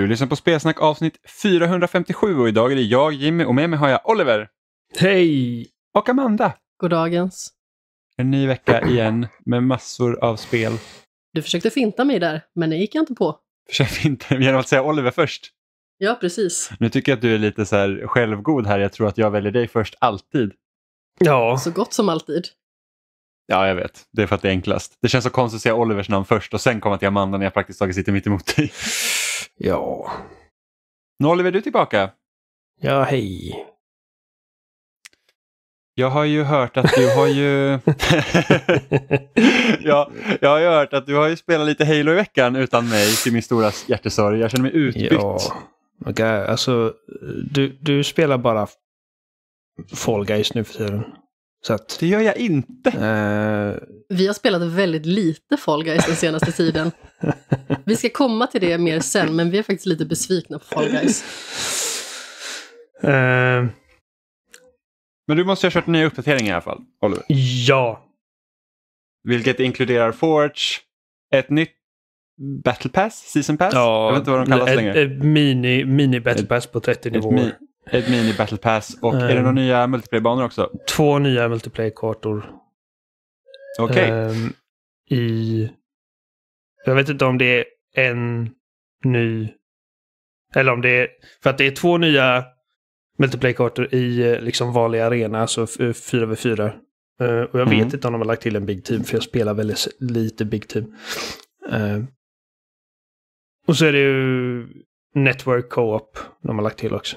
Du lyssnar på Spelsnack avsnitt 457 och idag är det jag, Jimmy, och med mig har jag Oliver. Hej! Och Amanda. Goddagens. En ny vecka igen med massor av spel. Du försökte finta mig där, men det gick jag inte på. Försökte finta genom att säga Oliver först. Ja, precis. Nu tycker jag att du är lite så här självgod här. Jag tror att jag väljer dig först, alltid. Ja. Så gott som alltid. Ja, jag vet. Det är för att det är enklast. Det känns så konstigt att säga Olivers namn först och sen komma till Amanda när jag praktiskt taget sitter mitt emot dig. Ja. Nu Oliver, är du tillbaka? Ja, hej. Jag har ju hört att du har ju... ja, jag har ju hört att du har ju spelat lite Halo i veckan utan mig till min stora hjärtesorg. Jag känner mig utbytt. Ja, okay. alltså du, du spelar bara Fall Guys nu för tiden. Så att, det gör jag inte. Eh... Vi har spelat väldigt lite Fall Guys den senaste tiden. Vi ska komma till det mer sen, men vi är faktiskt lite besvikna på Fall Guys. Eh... Men du måste ha kört nya uppdateringar i alla fall, Oliver? Ja. Vilket inkluderar Forge, ett nytt Battle Pass, Season Pass? Ja, jag vet inte vad de kallas ett, längre. Ett mini, mini Battle Pass ett, på 30 nivåer. Ett mini battle pass och um, är det några ehm. nya multiplayer-banor också? Två nya multiplayer-kartor. Okej. Okay. Um, ehm, I... Jag vet inte om det är en ny... Eller om det är... För att det är två nya multiplayer-kartor i eh, liksom vanlig arena, alltså 4v4. Eh, ehm, och jag mm. vet inte om de har lagt till en Big Team, för jag spelar väldigt lite Big Team. Uh, och så är det ju Network Co-op de har lagt till också.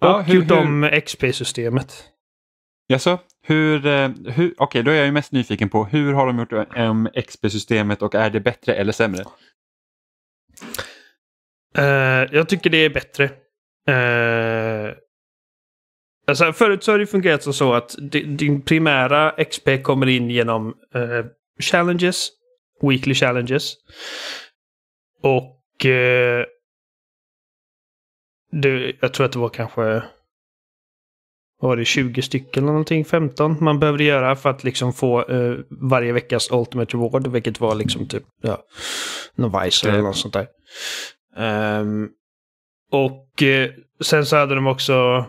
Och hur, gjort om XP-systemet. Jaså? Hur, eh, hur, Okej, okay, då är jag ju mest nyfiken på hur har de gjort eh, om XP-systemet och är det bättre eller sämre? Uh, jag tycker det är bättre. Uh, alltså förut så har det fungerat som så att din primära XP kommer in genom uh, challenges, weekly challenges. Och det, jag tror att det var kanske var det 20 stycken eller någonting, 15 man behövde göra för att liksom få eh, varje veckas Ultimate Reward, vilket var liksom typ ja, Novice eller något sånt där. Um, och eh, sen så hade de också,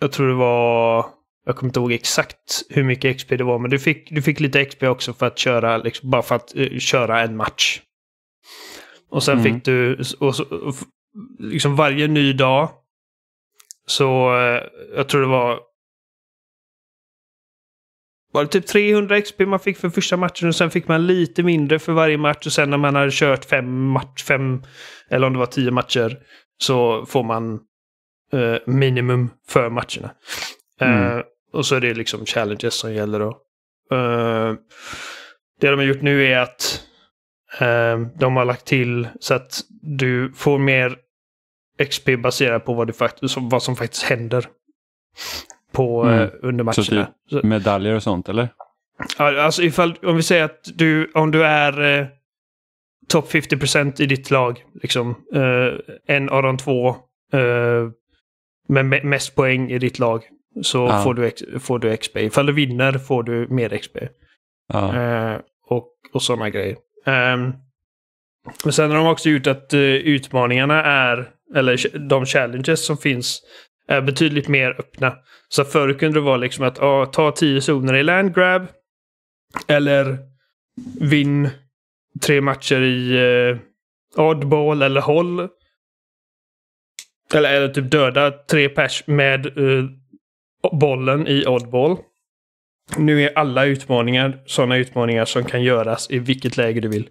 jag tror det var, jag kommer inte ihåg exakt hur mycket XP det var, men du fick, du fick lite XP också för att köra, liksom, bara för att eh, köra en match. Och sen mm. fick du, och, så, och, liksom varje ny dag, så eh, jag tror det var var det typ 300 XP man fick för första matchen och sen fick man lite mindre för varje match och sen när man hade kört fem match, fem eller om det var tio matcher så får man eh, minimum för matcherna. Eh, mm. Eh, och så är det liksom challenges som gäller då. Eh, det de har gjort nu är att Ehm, de har lagt till så att du får mer XP baserat på vad, fakt vad som faktiskt händer på, eh, mm. under matcherna. Typ så typ medaljer och sånt eller? Alltså ifall, om vi säger att du, om du är eh, topp 50% i ditt lag, liksom, eh, en av de två eh, med mest poäng i ditt lag, så ah. får, du, får du XP. Ifall du vinner får du mer XP. Ah. Eh, och och sådana grejer. Um, men sen har de också gjort att uh, utmaningarna är, eller de challenges som finns, är betydligt mer öppna. Så förr kunde det vara liksom att uh, ta tio zoner i landgrab eller vinn tre matcher i uh, oddball eller håll. Eller, eller typ döda tre pers med uh, bollen i oddball. Nu är alla utmaningar sådana utmaningar som kan göras i vilket läge du vill.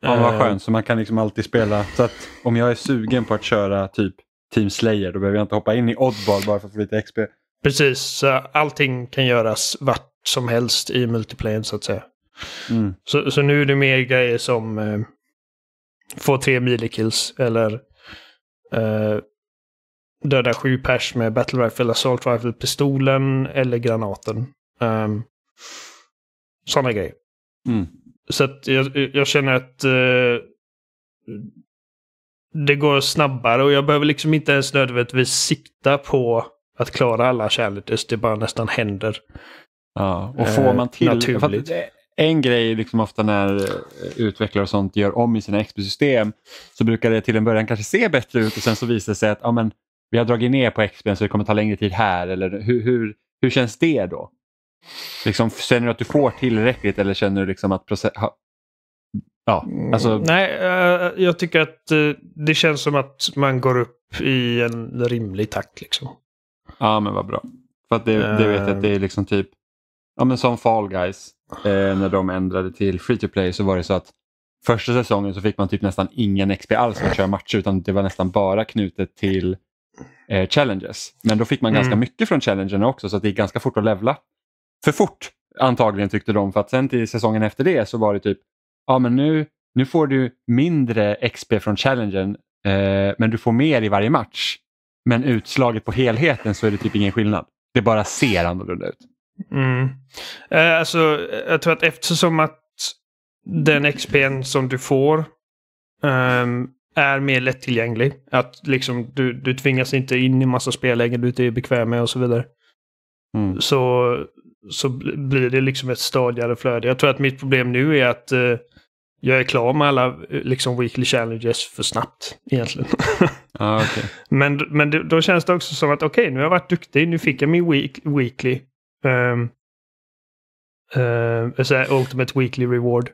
Ja, vad eh. skönt. Så man kan liksom alltid spela. Så att om jag är sugen på att köra typ Team Slayer, då behöver jag inte hoppa in i Oddball bara för att få lite XP. Precis, allting kan göras vart som helst i multiplayer så att säga. Mm. Så, så, nu är det mer grejer som eh, få tre milikills eller eh, döda sju pers med Battle Rifle, Assault Rifle, pistolen eller granaten. Um, ehm, Sådana grejer. Mm. Så att jag, jag känner att uh, det går snabbare och jag behöver liksom inte ens nödvändigtvis sikta på att klara alla challenges. Det bara nästan händer. Ja, och får eh, man till... Eh, naturligt. En grej liksom ofta när eh, utvecklare och sånt gör om i sina XP-system så brukar det till en början kanske se bättre ut och sen så visar det sig att ja, men, vi har dragit ner på expen så det kommer ta längre tid här. Eller hur, hur, hur känns det då? Liksom, känner du att du får tillräckligt eller känner du liksom att process... Ja, mm. alltså... Nej, eh, jag tycker att eh, det känns som att man går upp i en rimlig takt. Liksom. Ja, men vad bra. För att det, det vet jag att det är ehm. liksom typ, ja men som Fall Guys, eh, när de ändrade till Free to Play så var det så att första säsongen så fick man typ nästan ingen XP alls för att köra matcher utan det var nästan bara knutet till eh, challenges. Men då fick man ganska mm. mycket från challengerna också så det gick ganska fort att levla. För fort antagligen tyckte de för att sen till säsongen efter det så var det typ ja men nu, nu får du mindre XP från challengen eh, men du får mer i varje match. Men utslaget på helheten så är det typ ingen skillnad. Det bara ser annorlunda ut. Mm. Eh, alltså, jag tror att eftersom att den XP som du får um, är mer lättillgänglig. Att liksom du, du tvingas inte in i massa spellägen du inte är bekväm med och så vidare. Mm. Så, så blir det liksom ett stadigare flöde. Jag tror att mitt problem nu är att eh, jag är klar med alla eh, liksom weekly challenges för snabbt egentligen. ah, okay. Men, men det, då känns det också som att okej, okay, nu har jag varit duktig, nu fick jag min week, weekly. Um, uh, så ultimate weekly reward.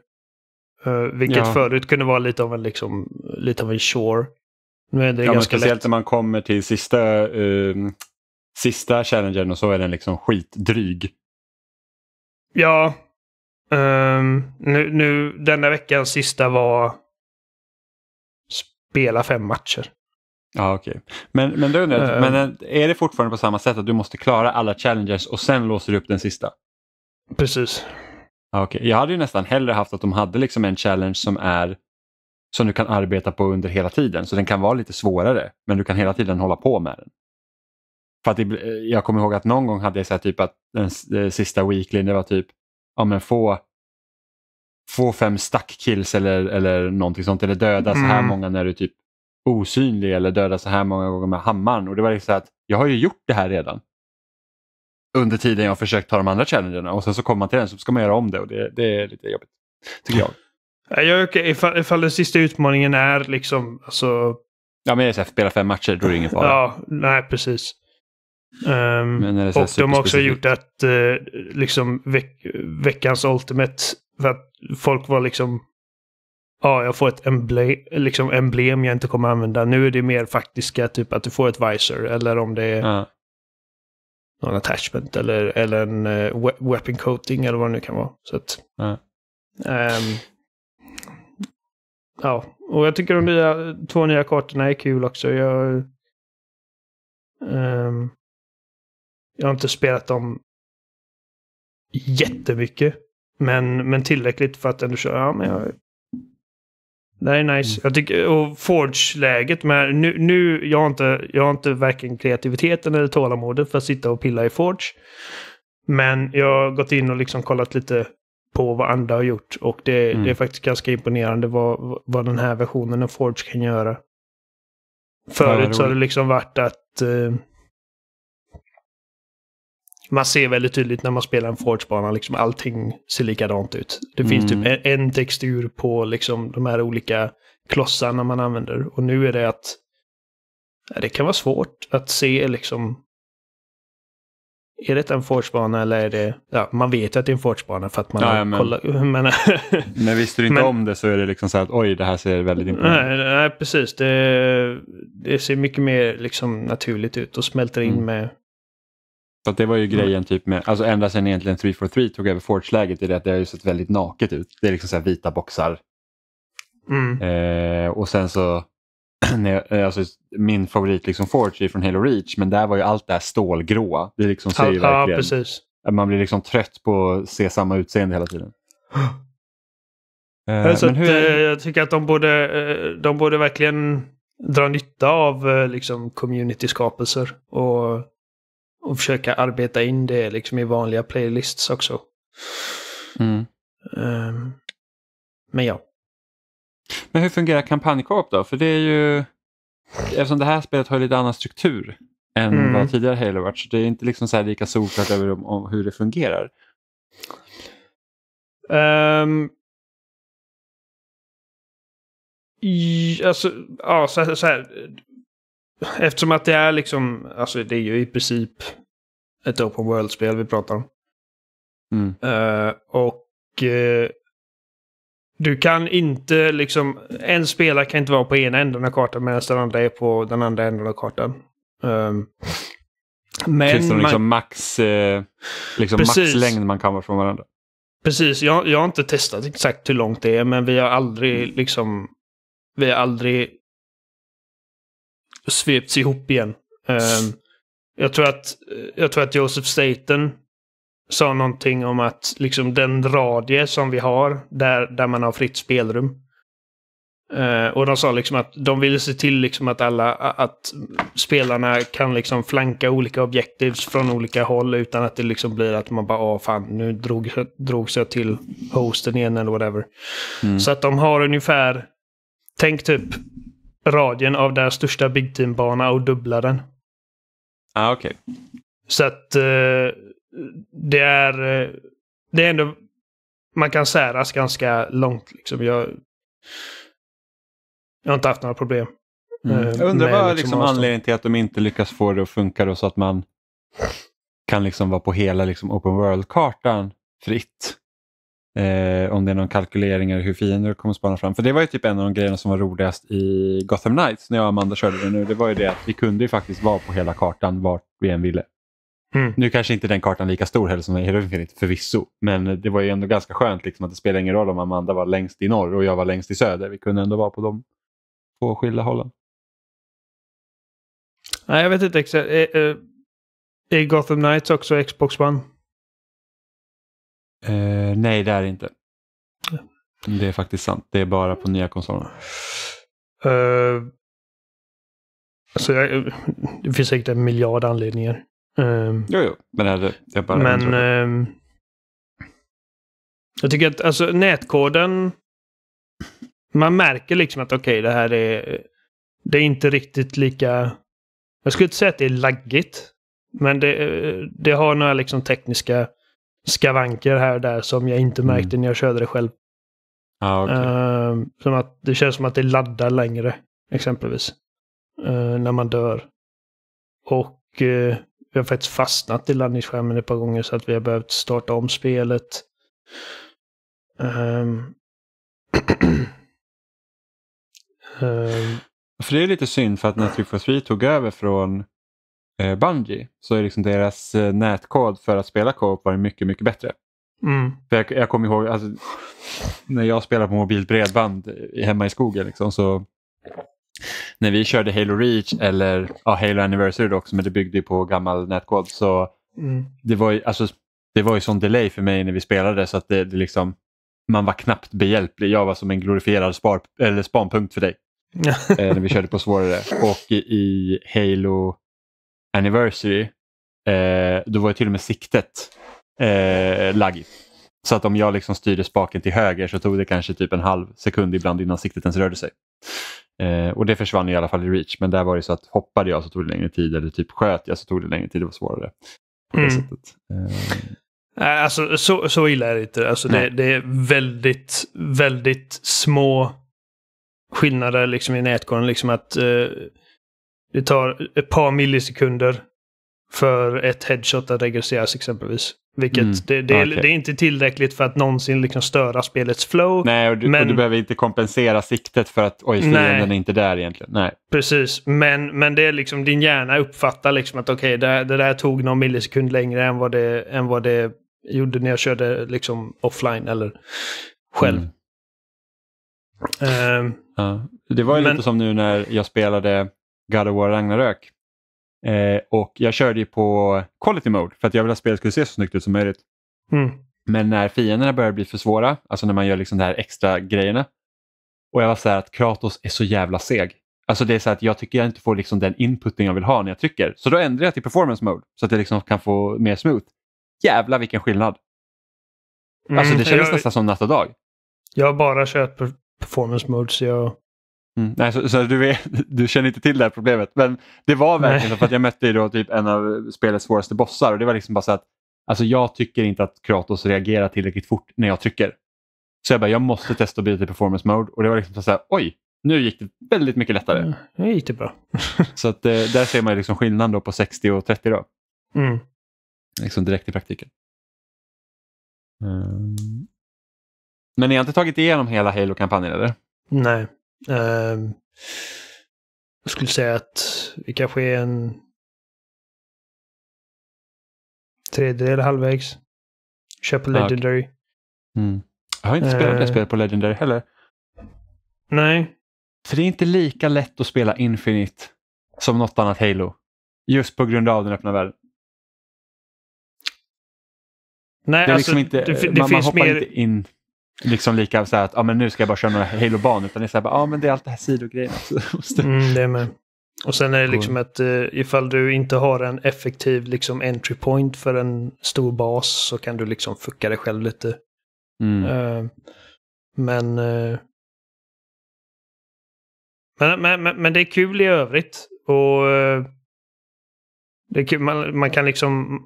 Eh, vilket ja. förut kunde vara lite av en, liksom, lite av en shore. Nu är det ja, ganska speciellt lätt. när man kommer till sista, uh, sista challengen och så är den liksom skitdryg. Ja. Um, nu, nu, denna veckans sista var spela fem matcher. Ja, okej. Okay. Men, men, då undrar uh, men eh, är det fortfarande på samma sätt att du måste klara alla challenges och sen låser du upp den sista? Precis. Okay. Jag hade ju nästan hellre haft att de hade liksom en challenge som är som du kan arbeta på under hela tiden. Så den kan vara lite svårare men du kan hela tiden hålla på med den. För att det, jag kommer ihåg att någon gång hade jag så typ att den, eh, sista weeklyn det var typ ja, men få, få fem stackkills eller, eller någonting sånt eller döda mm. så här mm. många när du typ osynlig eller döda så här många gånger med hammaren. Och det var liksom så att jag har ju gjort det här redan under tiden jag försökt ta de andra challengerna och sen så kommer man till den så ska man göra om det och det, det är lite jobbigt. Tycker jag. jag okay, ifall, ifall den sista utmaningen är liksom... Alltså... Ja men det är spela fem matcher, då är det ingen fara. Ja, nej precis. Um, och de har också gjort att uh, liksom veck veckans Ultimate, för att folk var liksom Ja, jag får ett emblem, liksom emblem jag inte kommer använda. Nu är det mer faktiska, typ att du får ett visor eller om det är ja någon attachment eller, eller en uh, weapon coating eller vad det nu kan vara. Så att, mm. um, ja, och jag tycker de nya, två nya kartorna är kul också. Jag, um, jag har inte spelat dem jättemycket, men, men tillräckligt för att ändå köra. Ja, men jag, det är nice. Mm. Jag tycker, och Forge-läget med nu, nu jag, har inte, jag har inte varken kreativiteten eller tålamodet för att sitta och pilla i Forge. Men jag har gått in och liksom kollat lite på vad andra har gjort och det, mm. det är faktiskt ganska imponerande vad, vad den här versionen av Forge kan göra. Förut ja, så har det liksom varit att eh, man ser väldigt tydligt när man spelar en Forge-bana, liksom allting ser likadant ut. Det mm. finns typ en textur på liksom de här olika klossarna man använder. Och nu är det att det kan vara svårt att se liksom är det en forgebana eller är det... Ja, man vet att det är en forgebana för att man ja, har men, kollat. Men, men visste du inte men, om det så är det liksom så att oj, det här ser väldigt imponerande ut. Nej, nej, precis. Det, det, ser mycket mer liksom naturligt ut och smälter in mm. med så det var ju mm. grejen, typ med, alltså ända sedan egentligen 343 tog över Forge-läget i det att det har ju sett väldigt naket ut. Det är liksom så vita boxar. Mm. Eh, och sen så, eh, alltså, min favorit liksom Forge är från Halo Reach, men där var ju allt det här stålgråa. Det liksom ser ju verkligen, ja, precis. Man blir liksom trött på att se samma utseende hela tiden. Eh, så alltså hur... Eh, jag tycker att de borde, eh, de borde verkligen dra nytta av liksom, community-skapelser och och försöka arbeta in det liksom i vanliga playlists också. Mm. Um, men ja. Men hur fungerar kampanjkoop då? För det är ju... Eftersom det här spelet har lite annan struktur än mm. vad tidigare Halo varit. Så det är inte liksom så lika solklart över om, om hur det fungerar. Um, i, alltså, ja, så, så här. Eftersom att det är liksom, alltså det är ju i princip ett open world-spel vi pratar om. Mm. Uh, och uh, du kan inte liksom, en spelare kan inte vara på ena änden av kartan medan den andra är på den andra änden av kartan. Um, men Finns det man, liksom max, eh, liksom maxlängd man kan vara från varandra? Precis, jag, jag har inte testat exakt hur långt det är men vi har aldrig liksom, vi har aldrig svepts ihop igen. Um, jag, tror att, jag tror att Joseph Staten sa någonting om att liksom den radie som vi har där, där man har fritt spelrum. Uh, och de sa liksom att de ville se till liksom att alla, att spelarna kan liksom flanka olika objektivs från olika håll utan att det liksom blir att man bara, ah fan, nu drog, drogs jag till hosten igen eller whatever. Mm. Så att de har ungefär, tänk typ radien av deras största Big Team-bana och dubbla den. Ah, okej. Okay. Så att eh, det är... Eh, det är ändå... Man kan säras ganska långt liksom. Jag, jag har inte haft några problem. Mm. Eh, jag undrar vad liksom, liksom anledningen till att de inte lyckas få det att funka då, så att man kan liksom vara på hela liksom, open world-kartan fritt. Eh, om det är någon kalkylering eller hur fiender kommer spana fram. För det var ju typ en av de grejerna som var roligast i Gotham Knights när jag och Amanda körde det nu. Det var ju det att vi kunde ju faktiskt vara på hela kartan vart vi än ville. Mm. Nu kanske inte den kartan är lika stor heller som Hero Infinite förvisso. Men det var ju ändå ganska skönt liksom, att det spelar ingen roll om Amanda var längst i norr och jag var längst i söder. Vi kunde ändå vara på de två skilda hållen. Nej, jag vet inte exakt. Är, är Gotham Knights också Xbox One? Eh, nej, det är det inte. Det är faktiskt sant. Det är bara på nya konsoler. Uh, eh, alltså jag, det finns säkert en miljard anledningar. Uh, jo, jo. Men, är jag bara men uh, jag tycker att alltså, nätkoden... Man märker liksom att okej, okay, det här är... Det är inte riktigt lika... Jag skulle inte säga att det är laggigt. Men det, det har några liksom tekniska skavanker här och där som jag inte mm. märkte mm. när jag körde det själv. Ah, okay. uh, ehm, som att det känns som att det laddar längre, exempelvis. Uh, när man dör. Och uh, vi har faktiskt fastnat i laddningsskärmen ett par gånger så att vi har behövt starta om spelet. Um. um. För det är lite synd för att när Trick for Three tog över från eh, Bungie så är liksom deras eh, nätkod för att spela co-op varit mycket, mycket bättre. Mm. För jag, jag kommer ihåg alltså, när jag spelade på mobilt bredband eh, hemma i skogen liksom, så när vi körde Halo Reach eller ja, Halo Anniversary också, men det byggde på gammal nätkod. Så mm. det, var ju, alltså, det var ju sån delay för mig när vi spelade så att det, det liksom, man var knappt behjälplig. Jag var som en glorifierad spar, eller spanpunkt för dig eh, när vi körde på svårare. Och i Halo anniversary, eh, då var till och med siktet eh, laggigt. Så att om jag liksom styrde spaken till höger så tog det kanske typ en halv sekund ibland innan siktet ens rörde sig. Eh, och det försvann i alla fall i Reach, men där var det så att hoppade jag så tog det längre tid eller typ sköt jag så tog det längre tid, det var svårare. På mm. sättet. Eh. eh. Alltså, så, så illa är det inte. Alltså, det, det, är väldigt, väldigt små skillnader liksom, i nätkorgen. Liksom att, eh, det tar ett par millisekunder för ett headshot att regresseras exempelvis. Vilket mm, det, det, ah, okay. det, är inte tillräckligt för att någonsin liksom störa spelets flow. Nej, och du, men, och du behöver inte kompensera siktet för att oj, fienden är inte där egentligen. Nej. Precis, men, men det är liksom din hjärna uppfattar liksom att okej, okay, det, det, där tog någon millisekund längre än vad det, än vad det gjorde när jag körde liksom offline eller själv. Mm. Uh, ja. Det var ju men, lite som nu när jag spelade God of War Ragnarök. Eh, och jag körde ju på quality mode för att jag ville att spelet skulle se så snyggt ut som möjligt. Mm. Men när fienderna började bli för svåra, alltså när man gör liksom de här extra grejerna. Och jag var så här att Kratos är så jävla seg. Alltså det är så att jag tycker jag inte får liksom den inputen jag vill ha när jag trycker. Så då ändrar jag till performance mode så att jag liksom kan få mer smooth. Jävla vilken skillnad. alltså mm, det kändes jag, nästan som natt och dag. Jag har bara kört performance mode så jag Mm. Nej, så, så du, vet, du, känner inte till det här problemet. Men det var verkligen så, för att jag mötte då typ en av spelets svåraste bossar och det var liksom bara så att alltså jag tycker inte att Kratos reagerar tillräckligt fort när jag trycker. Så jag bara, jag måste testa att byta till performance mode och det var liksom så här, oj, nu gick det väldigt mycket lättare. Mm, nu gick det bra. så att, eh, där ser man liksom skillnaden på 60 och 30 då. Mm. Liksom direkt i praktiken. Mm. Men ni har inte tagit igenom hela Halo-kampanjen eller? Nej. Ehm, jag skulle säga att vi kanske är en tredjedel halvvägs. Kör på Legendary. Mm. Jag har inte spelat det ehm. spelet på Legendary heller. Nej. För det är inte lika lätt att spela Infinite som något annat Halo. Just på grund av den öppna världen. Nej, det, liksom alltså, liksom inte, det, det man, finns man hoppar mer... inte in liksom lika så här att ah, men nu ska jag bara köra några halo haloban utan det är så här, ah, men det är allt det här sidogrejen. mm, det är med. Och sen är det liksom att eh, ifall du inte har en effektiv liksom entry point för en stor bas så kan du liksom fucka dig själv lite. Mm. Uh, men, uh, men, men, men, men, det är kul i övrigt. Och uh, det är kul, man, man kan liksom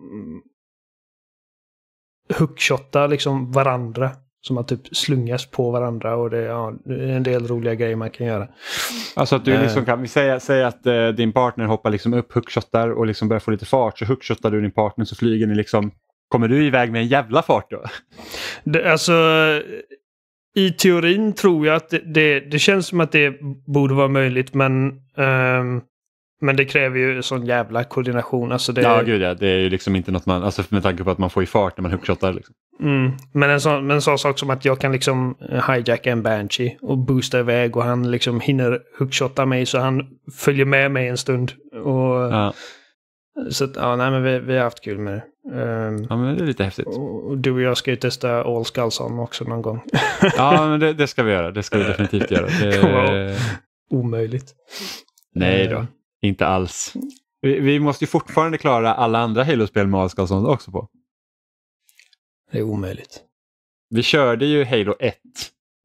hookshotta liksom varandra. Som att typ slungas på varandra och det är ja, en del roliga grejer man kan göra. Alltså att du eh. liksom kan, vi säger, säger att eh, din partner hoppar liksom upp, hookshottar och liksom börjar få lite fart. Så hookshottar du din partner så flyger ni liksom. Kommer du iväg med en jävla fart då? Det, alltså, i teorin tror jag att det, det, det, känns som att det borde vara möjligt men um, men det kräver ju sån jävla koordination. Alltså det... Ja, gud ja. Det är ju liksom inte något man... Alltså med tanke på att man får i fart när man hookshotar. Liksom. Mm. Men en sån, men en sån sak som att jag kan liksom eh, hijacka en Banshee och boosta iväg och han liksom hinner hookshotta mig så han följer med mig en stund. Och... Ja. Så att, ja, nej men vi, vi har haft kul med det. Um, ja, men det är lite häftigt. Och du och jag ska ju testa All Skulls On också någon gång. ja, men det, det, ska vi göra. Det ska vi definitivt göra. Det omöjligt. Nej då. Ehm, inte alls. Vi, vi måste ju fortfarande klara alla andra Halo-spel med avskalsånd också på. Det är omöjligt. Vi körde ju Halo 1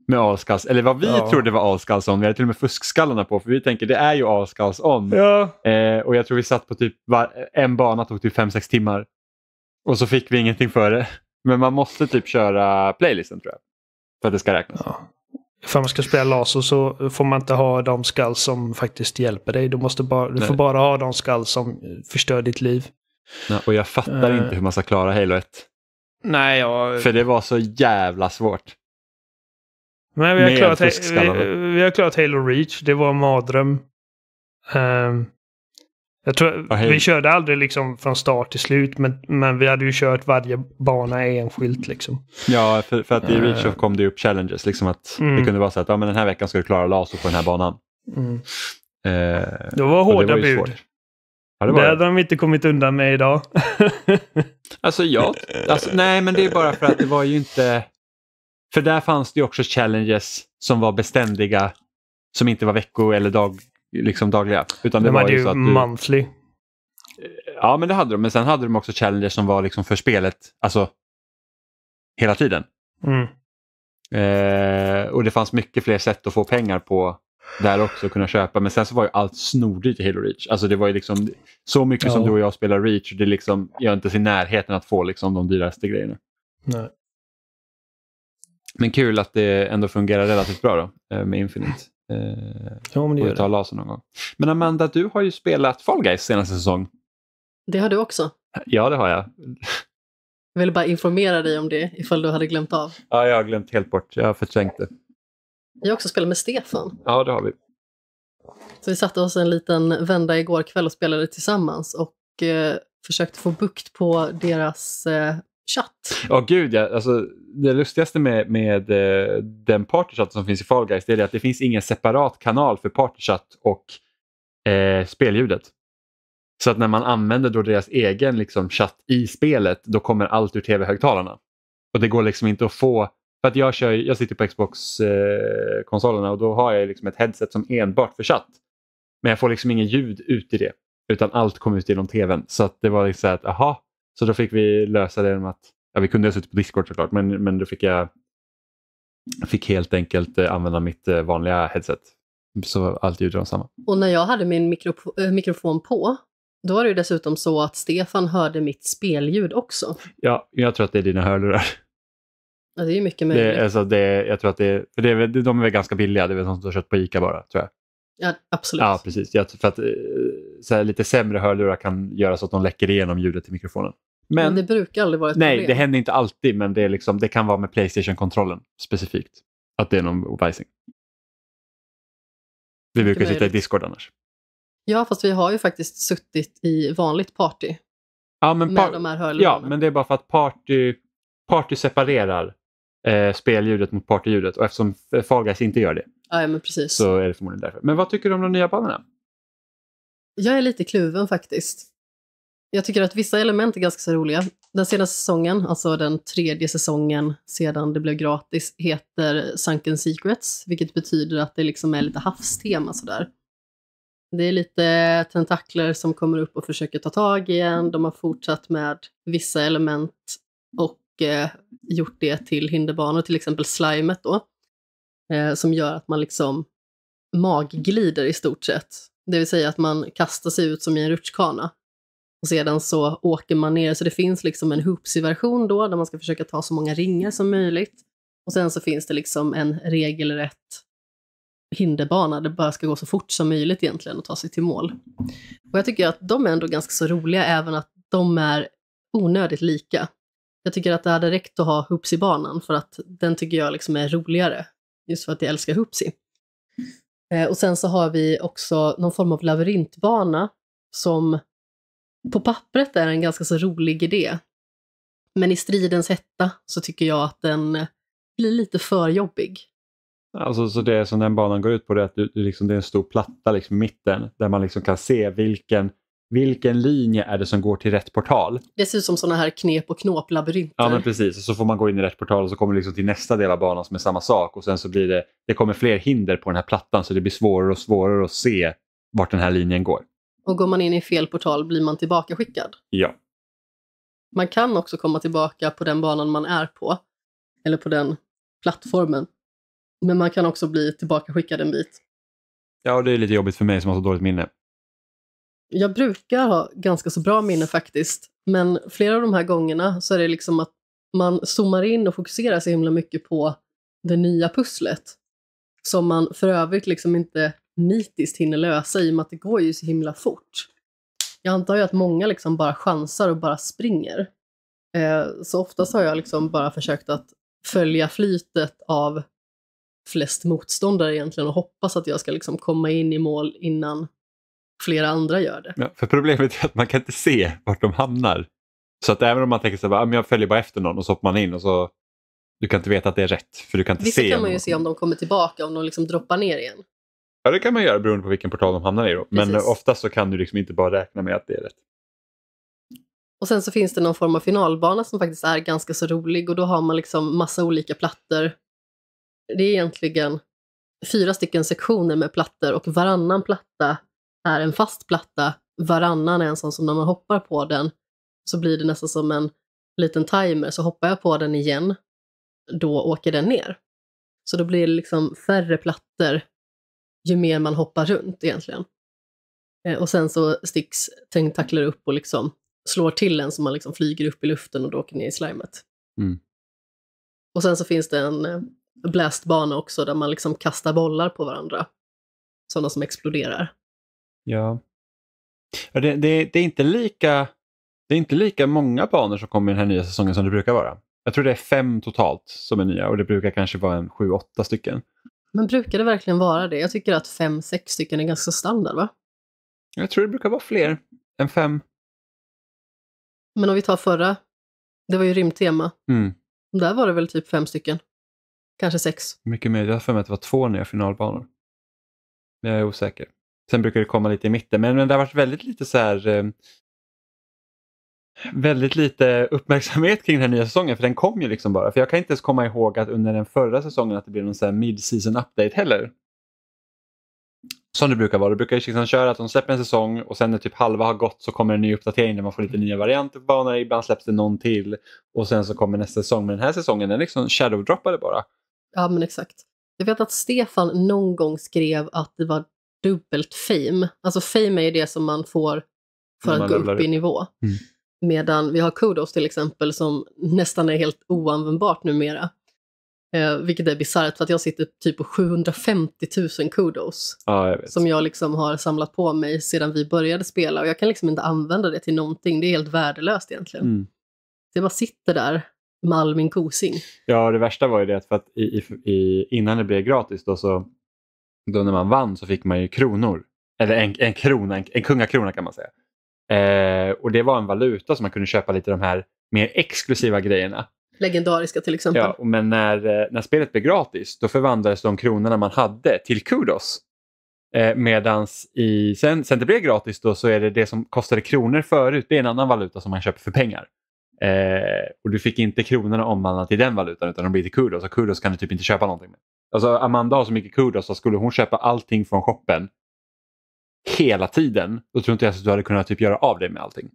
med avskalls, eller vad vi ja. trodde var avskalls-on. Vi hade till och med fuskskallarna på för vi tänker det är ju avskalls-on. Ja. Eh, och jag tror vi satt på typ var, en bana tog typ 5-6 timmar. Och så fick vi ingenting för det. Men man måste typ köra playlisten tror jag. För att det ska räknas. Ja. För man ska spela laser så får man inte ha de skall som faktiskt hjälper dig. Du, måste bara, du får bara ha de skall som förstör ditt liv. Nej, och jag fattar uh, inte hur man ska klara Halo 1. Nej, jag... För det var så jävla svårt. Men vi har, klarat, vi, vi, har klarat Halo Reach, det var en mardröm. Um, jag tror, oh, vi körde aldrig liksom från start till slut, men, men vi hade ju kört varje bana enskilt. Liksom. Ja, för, för att i Reach of eh. kom det upp challenges. Liksom att mm. Det kunde vara så att ja, men den här veckan ska du klara laser på den här banan. Mm. Eh, det var hårda det var bud. Ja, det, det hade de inte kommit undan med idag. alltså ja, Alltså, nej, men det är bara för att det var ju inte... För där fanns det ju också challenges som var beständiga som inte var vecko eller dag, liksom dagliga. Utan det de hade ju så att du... monthly. Ja, men det hade de. Men sen hade de också challenger som var liksom för spelet, alltså hela tiden. Mm. Eh, och det fanns mycket fler sätt att få pengar på där också kunna köpa. Men sen så var ju allt snordyrt i Halo Reach. Alltså det var ju liksom så mycket ja. som du och jag spelar Reach det liksom, jag är inte ens i närheten att få liksom de dyraste grejerna. Nej. Men kul att det ändå fungerar relativt bra då eh, med Infinite. Eh, ja, men det gör det. någon gång. Men Amanda, du har ju spelat Fall Guys senaste säsong. Det har du också. Ja, det har jag. Jag ville bara informera dig om det ifall du hade glömt av. Ja, jag har glömt helt bort. Jag har förträngt det. Jag har också spelat med Stefan. Ja, det har vi. Så vi satte oss en liten vända igår kväll och spelade tillsammans och eh, försökte få bukt på deras eh, chatt. Ja, gud ja. Alltså, det lustigaste med, med eh, den partychatt som finns i Fall Guys det är att det finns ingen separat kanal för partychatt och eh, spelljudet. Så att när man använder då deras egen liksom, chatt i spelet då kommer allt ur tv-högtalarna. Och det går liksom inte att få, för att jag, kör, jag sitter på Xbox-konsolerna eh, och då har jag liksom ett headset som enbart för chatt. Men jag får liksom inget ljud ut i det utan allt kommer ut genom tvn. Så att det var liksom så att, aha, så då fick vi lösa det genom att, ja, vi kunde ha suttit på Discord såklart, men, men då fick jag fick helt enkelt eh, använda mitt eh, vanliga headset. Så allt ljud är samma. Och när jag hade min mikro- eh, mikrofon på, då var det ju dessutom så att Stefan hörde mitt spelljud också. Ja, jag tror att det är dina hörlurar. Ja, det är ju mycket möjligt. Det, alltså det, jag tror att det, för det, de är väl ganska billiga, det är väl sånt du har köpt på Ica bara, tror jag. Ja, absolut. Ja, precis. Jag, för att, så här, lite sämre hörlurar kan göra så att de läcker igenom ljudet till mikrofonen. Men, men, det brukar aldrig vara ett nej, problem. Nej, det händer inte alltid, men det, är liksom, det kan vara med Playstation-kontrollen specifikt. Att det är någon vajsing. Vi brukar sitta i Discord annars. Ja, fast vi har ju faktiskt suttit i vanligt party. Ja, men, par de ja, men det är bara för att party, party separerar eh, spelljudet mot partyljudet och eftersom Fall Guys inte gör det ja, men precis. så är det förmodligen därför. Men vad tycker du om de nya banorna? Jag är lite kluven faktiskt. Jag tycker att vissa element är ganska så roliga. Den senaste säsongen, alltså den tredje säsongen sedan det blev gratis, heter Sunken Secrets, vilket betyder att det liksom är lite havstema sådär. Det är lite tentakler som kommer upp och försöker ta tag i en. De har fortsatt med vissa element och eh, gjort det till hinderbanor, till exempel slimet då, eh, som gör att man liksom magglider i stort sett. Det vill säga att man kastar sig ut som i en rutschkana och sedan så åker man ner, så det finns liksom en hoopsy-version då, där man ska försöka ta så många ringar som möjligt. Och sen så finns det liksom en regelrätt hinderbana, det bara ska gå så fort som möjligt egentligen och ta sig till mål. Och jag tycker att de är ändå ganska så roliga, även att de är onödigt lika. Jag tycker att det hade räckt att ha Hoopsy-banan, för att den tycker jag liksom är roligare. Just för att jag älskar Hoopsy. Eh, och sen så har vi också någon form av labyrintbana som på pappret är det en ganska så rolig idé. Men i stridens hetta så tycker jag att den blir lite för jobbig. Alltså, så det som den banan går ut på är att du, liksom, det är en stor platta liksom, i mitten där man liksom kan se vilken, vilken linje är det som går till rätt portal. Det ser ut som sådana här knep och knåplabyrinter. Ja men precis, och så får man gå in i rätt portal och så kommer det liksom till nästa del av banan som är samma sak och sen så blir det, det kommer fler hinder på den här plattan så det blir svårare och svårare att se vart den här linjen går. Och går man in i fel portal blir man tillbakaskickad. Ja. Man kan också komma tillbaka på den banan man är på, eller på den plattformen. Men man kan också bli tillbakaskickad en bit. Ja, och det är lite jobbigt för mig som har så dåligt minne. Jag brukar ha ganska så bra minne faktiskt, men flera av de här gångerna så är det liksom att man zoomar in och fokuserar så himla mycket på det nya pusslet som man för övrigt liksom inte nitiskt hinner lösa i och med att det går ju så himla fort. Jag antar ju att många liksom bara chansar och bara springer. Eh, så oftast har jag liksom bara försökt att följa flytet av flest motståndare egentligen och hoppas att jag ska liksom komma in i mål innan flera andra gör det. Ja, för problemet är att man kan inte se vart de hamnar. Så att även om man tänker att jag följer bara efter någon och så hoppar man in och så du kan inte veta att det är rätt. För du kan inte Vissa se kan man ju någon. se om de kommer tillbaka, om de liksom droppar ner igen. Ja, det kan man göra beroende på vilken portal de hamnar i. Då. Men oftast så kan du liksom inte bara räkna med att det är rätt. Och sen så finns det någon form av finalbana som faktiskt är ganska så rolig och då har man liksom massa olika plattor. Det är egentligen fyra stycken sektioner med plattor och varannan platta är en fast platta. Varannan är en sån som när man hoppar på den så blir det nästan som en liten timer, så hoppar jag på den igen, då åker den ner. Så då blir det liksom färre plattor ju mer man hoppar runt egentligen. Eh, och sen så sticks tentakler upp och liksom slår till en så man liksom flyger upp i luften och då åker ner i slimet. Mm. Och sen så finns det en eh, blastbana också där man liksom kastar bollar på varandra. Sådana som exploderar. Ja. ja det, det, det, är inte lika, det är inte lika många banor som kommer i den här nya säsongen som det brukar vara. Jag tror det är fem totalt som är nya och det brukar kanske vara en sju, åtta stycken. Men brukar det verkligen vara det? Jag tycker att fem, sex stycken är ganska standard, va? Jag tror det brukar vara fler än fem. Men om vi tar förra, det var ju rymdtema. Mm. Där var det väl typ fem stycken? Kanske sex? Mycket möjligt. Jag har för mig att det var två nya finalbanor. Men Jag är osäker. Sen brukar det komma lite i mitten, men, men det har varit väldigt lite så här eh, väldigt lite uppmärksamhet kring den här nya säsongen för den kom ju liksom bara. För jag kan inte ens komma ihåg att under den förra säsongen att det blev någon sån mid-season update heller. Som det brukar vara. Det brukar ju liksom köra att de släpper en säsong och sen när typ halva har gått så kommer en ny uppdatering där man får lite nya varianter på banor. Ibland släpps det någon till och sen så kommer nästa säsong. Men den här säsongen den liksom shadow-droppade bara. Ja men exakt. Jag vet att Stefan någon gång skrev att det var dubbelt fame. Alltså fame är ju det som man får för man att gå upp i nivå. Mm. Medan vi har kodos till exempel som nästan är helt oanvändbart numera. Eh, vilket är bisarrt för att jag sitter typ på 750 000 kodos. Ah, jag som jag liksom har samlat på mig sedan vi började spela och jag kan liksom inte använda det till någonting. Det är helt värdelöst egentligen. Mm. Så bara sitter där med all min kosing. Ja, det värsta var ju det för att i, i, innan det blev gratis då så då när man vann så fick man ju kronor. Eller en, en krona, en, en kungakrona kan man säga. Eh, och det var en valuta som man kunde köpa lite de här mer exklusiva grejerna. Legendariska till exempel. Ja, men när, eh, när spelet blev gratis då förvandlades de kronorna man hade till kudos. Eh, Medan sen, sen det blev gratis då så är det det som kostade kronor förut, det är en annan valuta som man köper för pengar. Eh, och du fick inte kronorna omvandlade till den valutan utan de blir till kudos och kudos kan du typ inte köpa någonting med. Alltså Amanda har så mycket kudos så skulle hon köpa allting från shoppen hela tiden, då tror inte jag att du hade kunnat typ göra av dig med allting.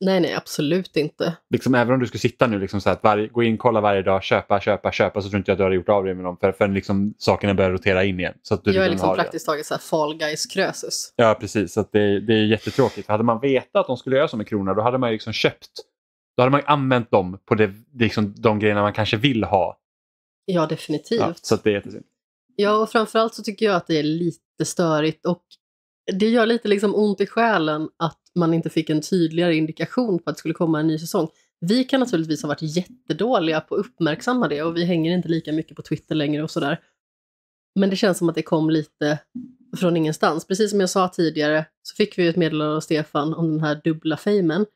Nej, nej, absolut inte. Liksom, även om du skulle sitta nu liksom så att varje, gå in, kolla varje dag, köpa, köpa, köpa så tror inte jag att du hade gjort av dig med dem för, förrän liksom, sakerna börjar rotera in igen. Så att du jag är liksom, liksom praktiskt taget så här fall guys krösus. Ja, precis. Så det, det är jättetråkigt. Hade man vetat att de skulle göra så med krona då hade man ju liksom köpt. Då hade man använt dem på det, liksom, de grejerna man kanske vill ha. Ja, definitivt. Ja, så det är jättesynd. Ja, och framförallt så tycker jag att det är lite störigt och det gör lite liksom ont i själen att man inte fick en tydligare indikation på att det skulle komma en ny säsong. Vi kan naturligtvis ha varit jättedåliga på att uppmärksamma det och vi hänger inte lika mycket på Twitter längre och sådär. Men det känns som att det kom lite från ingenstans. Precis som jag sa tidigare så fick vi ett meddelande av Stefan om den här dubbla famen.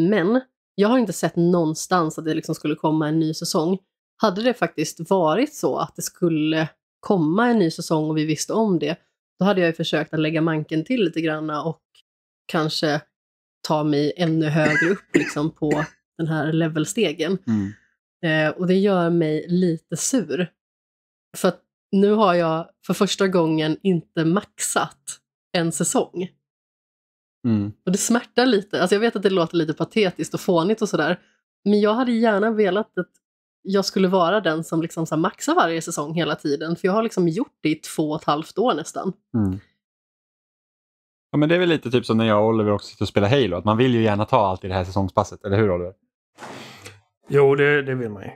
Men jag har inte sett någonstans att det liksom skulle komma en ny säsong. Hade det faktiskt varit så att det skulle komma en ny säsong och vi visste om det, då hade jag ju försökt att lägga manken till lite granna och kanske ta mig ännu högre upp liksom, på den här levelstegen. Mm. Eh, och det gör mig lite sur. För att nu har jag för första gången inte maxat en säsong. Mm. Och det smärtar lite. Alltså jag vet att det låter lite patetiskt och fånigt och sådär. Men jag hade gärna velat att jag skulle vara den som liksom så maxar varje säsong hela tiden. För jag har liksom gjort det i två och ett halvt år nästan. Mm. Ja, men det är väl lite typ som när jag och Oliver också sitter och spelar Halo, att man vill ju gärna ta allt i det här säsongspasset, eller hur Oliver? Jo, det, det vill man ju.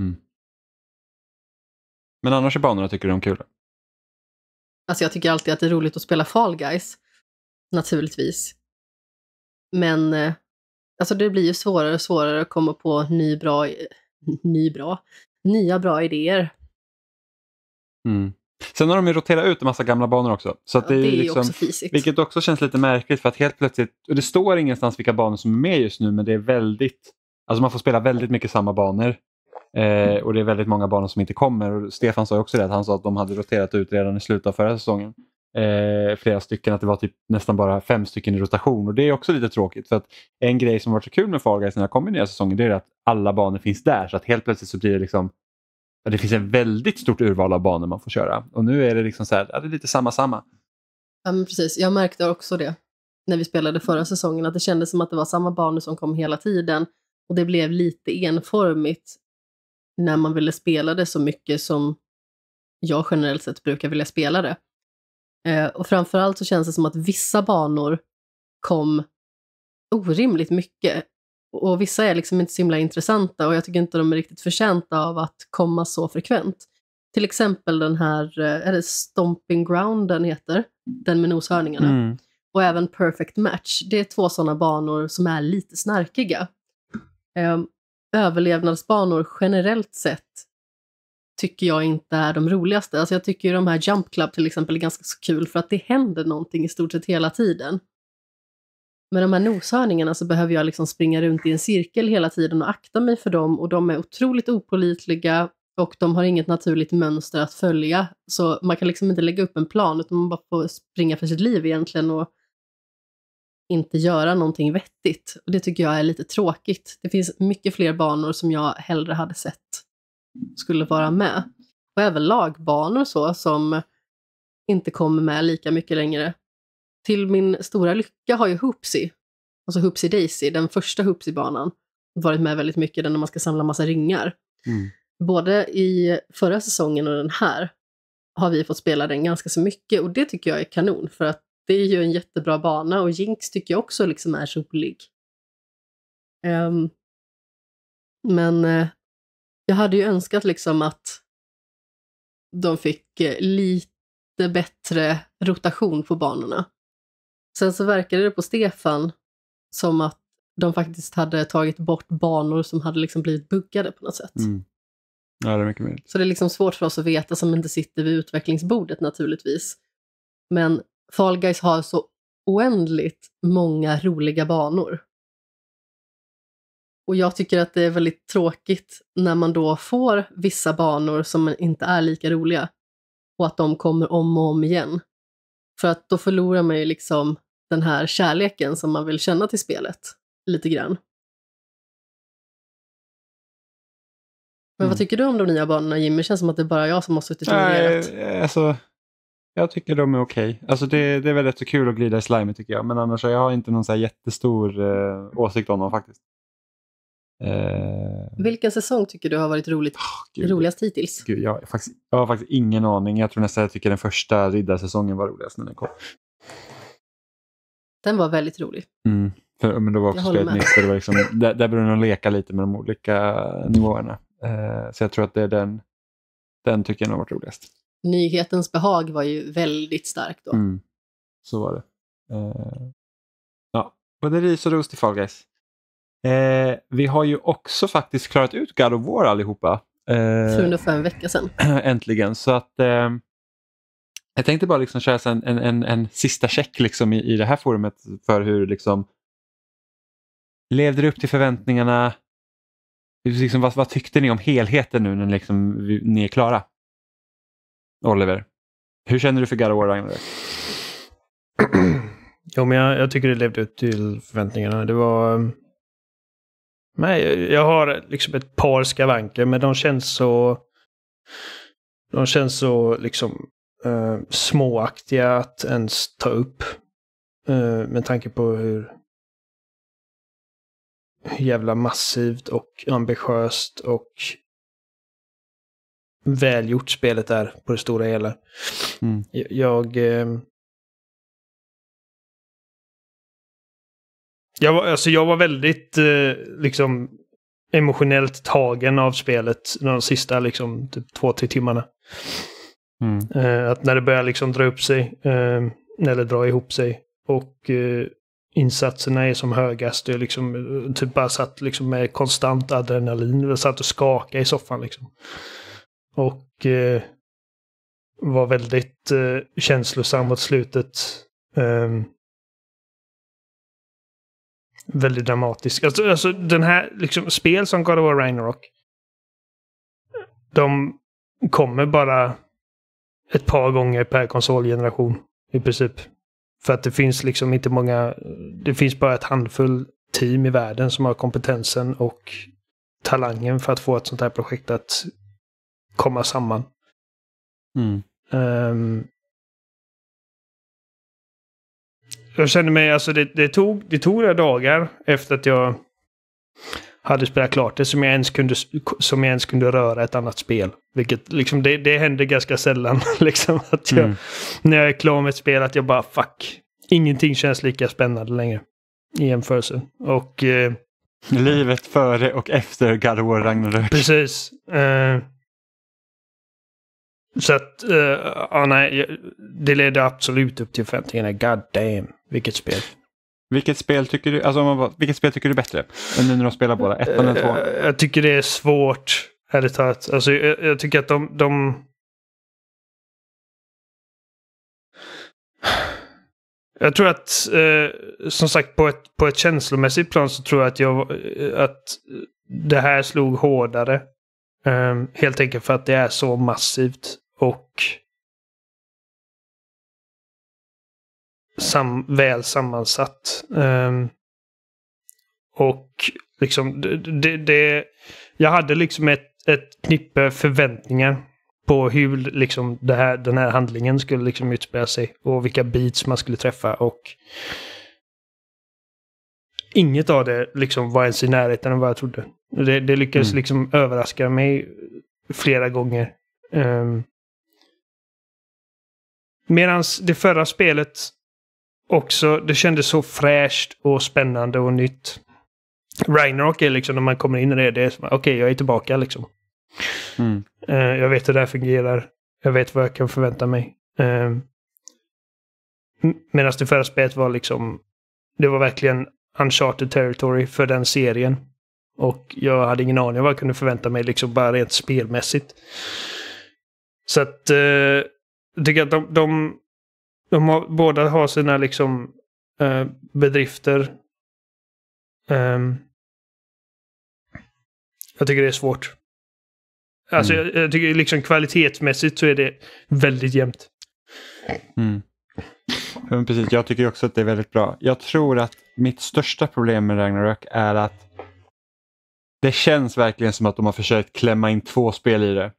Mm. Men annars är banorna tycker du om kul? Alltså jag tycker alltid att det är roligt att spela Fall Guys, naturligtvis. Men eh, alltså det blir ju svårare och svårare att komma på ny bra eh, ny bra, nya bra idéer. Mm. Sen har de ju roterat ut en massa gamla banor också. Så ja, det, är det är liksom, också fisigt. Vilket också känns lite märkligt för att helt plötsligt, och det står ingenstans vilka banor som är med just nu men det är väldigt, alltså man får spela väldigt mycket samma banor. Eh, mm. och det är väldigt många banor som inte kommer. Och Stefan sa ju också det, att han sa att de hade roterat ut redan i slutet av förra säsongen eh, flera stycken, att det var typ nästan bara fem stycken i rotation och det är också lite tråkigt. för att En grej som varit så kul med Fall Guys när det kommer nya säsonger det är att alla banor finns där så att helt plötsligt så blir det liksom det finns ett väldigt stort urval av banor man får köra och nu är det liksom så här, ja, det lite samma samma. Ja men precis, jag märkte också det när vi spelade förra säsongen att det kändes som att det var samma banor som kom hela tiden och det blev lite enformigt när man ville spela det så mycket som jag generellt sett brukar vilja spela det. Eh, och framförallt så känns det som att vissa banor kom orimligt mycket. Och vissa är liksom inte så himla intressanta och jag tycker inte de är riktigt förtjänta av att komma så frekvent. Till exempel den här, eh, är det Stomping Ground den heter? Den med noshörningarna. Mm. Och även Perfect Match. Det är två sådana banor som är lite snarkiga. Ehm, överlevnadsbanor generellt sett tycker jag inte är de roligaste. Alltså jag tycker ju de här Jump Club till exempel är ganska kul för att det händer någonting i stort sett hela tiden. Med de här noshörningarna så behöver jag liksom springa runt i en cirkel hela tiden och akta mig för dem och de är otroligt opolitliga och de har inget naturligt mönster att följa. Så man kan liksom inte lägga upp en plan utan man bara får springa för sitt liv egentligen och inte göra någonting vettigt. Och det tycker jag är lite tråkigt. Det finns mycket fler banor som jag hellre hade sett skulle vara med. Och även lagbanor så som inte kommer med lika mycket längre. Till min stora lycka har ju Hoopsie, alltså Hoopsie Daisy, den första hoopsie banan varit med väldigt mycket, den när man ska samla massa ringar. Mm. Både i förra säsongen och den här har vi fått spela den ganska så mycket och det tycker jag är kanon för att det är ju en jättebra bana och Jinx tycker jag också liksom är rolig. Um, men eh, jag hade ju önskat liksom att de fick eh, lite bättre rotation på banorna. Sen så verkade det på Stefan som att de faktiskt hade tagit bort banor som hade liksom blivit buggade på något sätt. Mm. Ja, det är mycket möjligt. Så det är liksom svårt för oss att veta som inte sitter vid utvecklingsbordet naturligtvis. Men Fall Guys har så oändligt många roliga banor. Och jag tycker att det är väldigt tråkigt när man då får vissa banor som inte är lika roliga och att de kommer om och om igen. För att då förlorar man ju liksom den här kärleken som man vill känna till spelet lite grann. Men mm. vad tycker du om de nya banorna Jimmy? Det känns som att det är bara jag som har suttit och reagerat. Äh, alltså, jag tycker de är okej. Okay. Alltså det, det är väl rätt så kul att glida i slime tycker jag. Men annars jag har jag inte någon så jättestor eh, åsikt om dem faktiskt. Eh... Vilken säsong tycker du har varit roligt, oh, roligast hittills? Gud, jag, faktiskt, jag har faktiskt ingen aning. Jag tror nästan jag tycker den första riddarsäsongen var roligast när den kom. Den var väldigt rolig. Mm. För, men det var också spelet nytt, liksom, där, där började de leka lite med de olika nivåerna. Eh, så jag tror att det är den, den tycker jag har varit roligast. Nyhetens behag var ju väldigt starkt då. Mm. Så var det. Eh... Ja, både ris och ros till Fall Guys. Eh, vi har ju också faktiskt klarat ut God of War allihopa. Eh, 205 veckor sedan. Äntligen. Så att, eh, jag tänkte bara liksom köra en, en, en, en sista check liksom i, i det här forumet för hur liksom, levde det upp till förväntningarna? Liksom, vad, vad tyckte ni om helheten nu när liksom, vi, ni är klara? Oliver, hur känner du för God of War Ragnarök? Jo, men jag, jag tycker det levde upp till förväntningarna. Det var eh, Nej, jag har liksom ett par skavanker men de känns så... De känns så liksom eh, småaktiga att ens ta upp. Eh, med tanke på hur, jävla massivt och ambitiöst och välgjort spelet är på det stora hela. Mm. Jag, eh, Jag var, alltså jag var väldigt eh, liksom, emotionellt tagen av spelet de sista liksom, typ, två, tre timmarna. Mm. Eh, att när det börjar liksom dra upp sig, eh, eller dra ihop sig, och eh, insatserna är som högast. Jag liksom, eh, typ bara satt liksom, med konstant adrenalin. Jag satt och skakade i soffan liksom. Och eh, var väldigt eh, känslosam mot slutet. Um, väldigt dramatisk. Alltså, alltså den här, liksom, spel som God of War Ragnarok. De kommer bara ett par gånger per konsolgeneration i princip. För att det finns liksom inte många, det finns bara ett handfull team i världen som har kompetensen och talangen för att få ett sånt här projekt att komma samman. Mm. Ehm, Jag kände mig, alltså det, det, tog, det tog några dagar efter att jag hade spelat klart det som jag ens kunde, som jag ens kunde röra ett annat spel. Vilket liksom, det, det händer ganska sällan. liksom, att jag, mm. När jag är klar med ett spel att jag bara fuck. Ingenting känns lika spännande längre. I jämförelse. Och... Eh, Livet före och efter God of War Ragnarök. Precis. Eh, så att, uh, ja, nej, det leder absolut upp till förväntningarna. God damn, vilket spel. Vilket spel tycker du, alltså, man, vilket spel tycker du är bättre? Nu när de spelar båda, ettan eller tvåan? Eh, jag tycker det är svårt, ärligt talat. Alltså, jag, jag, tycker att de, de... Jag tror att, eh, som sagt, på ett, på ett känslomässigt plan så tror jag att, jag, att det här slog hårdare Ehm, helt enkelt för att det är så massivt och sam väl sammansatt. Um, och liksom, det, det, jag hade liksom ett, ett knippe förväntningar på hur liksom det här, den här handlingen skulle liksom utspela sig och vilka beats man skulle träffa och inget av det liksom var ens i närheten av vad jag trodde. Det, det lyckades mm. liksom överraska mig flera gånger. Um, ehm, Medan det förra spelet också, det kändes så fräscht och spännande och nytt. Ragnarok är liksom, när man kommer in i det, det är som, okej, okay, jag är tillbaka liksom. Mm. Uh, jag vet hur det här fungerar. Jag vet vad jag kan förvänta mig. Uh, ehm, Medan det förra spelet var liksom, det var verkligen uncharted territory för den serien. Och jag hade ingen aning om vad jag kunde förvänta mig, liksom bara rent spelmässigt. Så att eh, jag tycker att de, de, de har, båda har sina liksom eh, bedrifter. Um, jag tycker det är svårt. Alltså mm. jag, jag, tycker liksom kvalitetsmässigt så är det väldigt jämnt. Mm. Men precis, jag tycker också att det är väldigt bra. Jag tror att mitt största problem med Ragnarök är att det känns verkligen som att de har försökt klämma in två spel i det.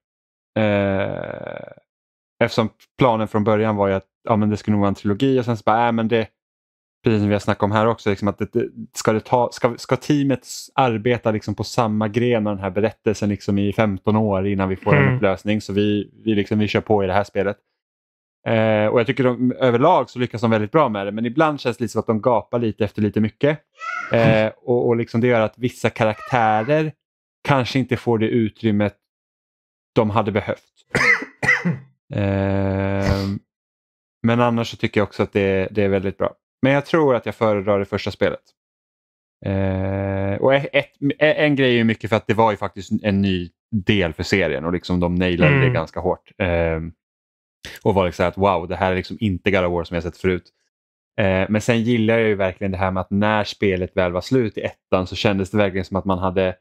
Eh, eftersom planen från början var ju att ja, men det skulle nog vara en trilogi och sen så bara, äh, men det, precis som vi har snackat om här också, liksom att det, ska, det ta, ska, ska teamet arbeta liksom på samma gren av den här berättelsen liksom i 15 år innan vi får mm. en upplösning så vi, vi, liksom, vi kör på i det här spelet. Eh, och jag tycker de, överlag så lyckas de väldigt bra med det, men ibland känns det lite som att de gapar lite efter lite mycket. Eh, och, och liksom det gör att vissa karaktärer kanske inte får det utrymmet de hade behövt. Eh, men annars så tycker jag också att det, det, är väldigt bra. Men jag tror att jag föredrar det första spelet. Eh, och ett, en grej är mycket för att det var ju faktiskt en ny del för serien och liksom de nailade mm. det ganska hårt. Um, och var liksom att wow, det här är liksom inte God of War som jag sett förut. Eh, men sen gillar jag ju verkligen det här med att när spelet väl var slut i ettan så kändes det verkligen som att man hade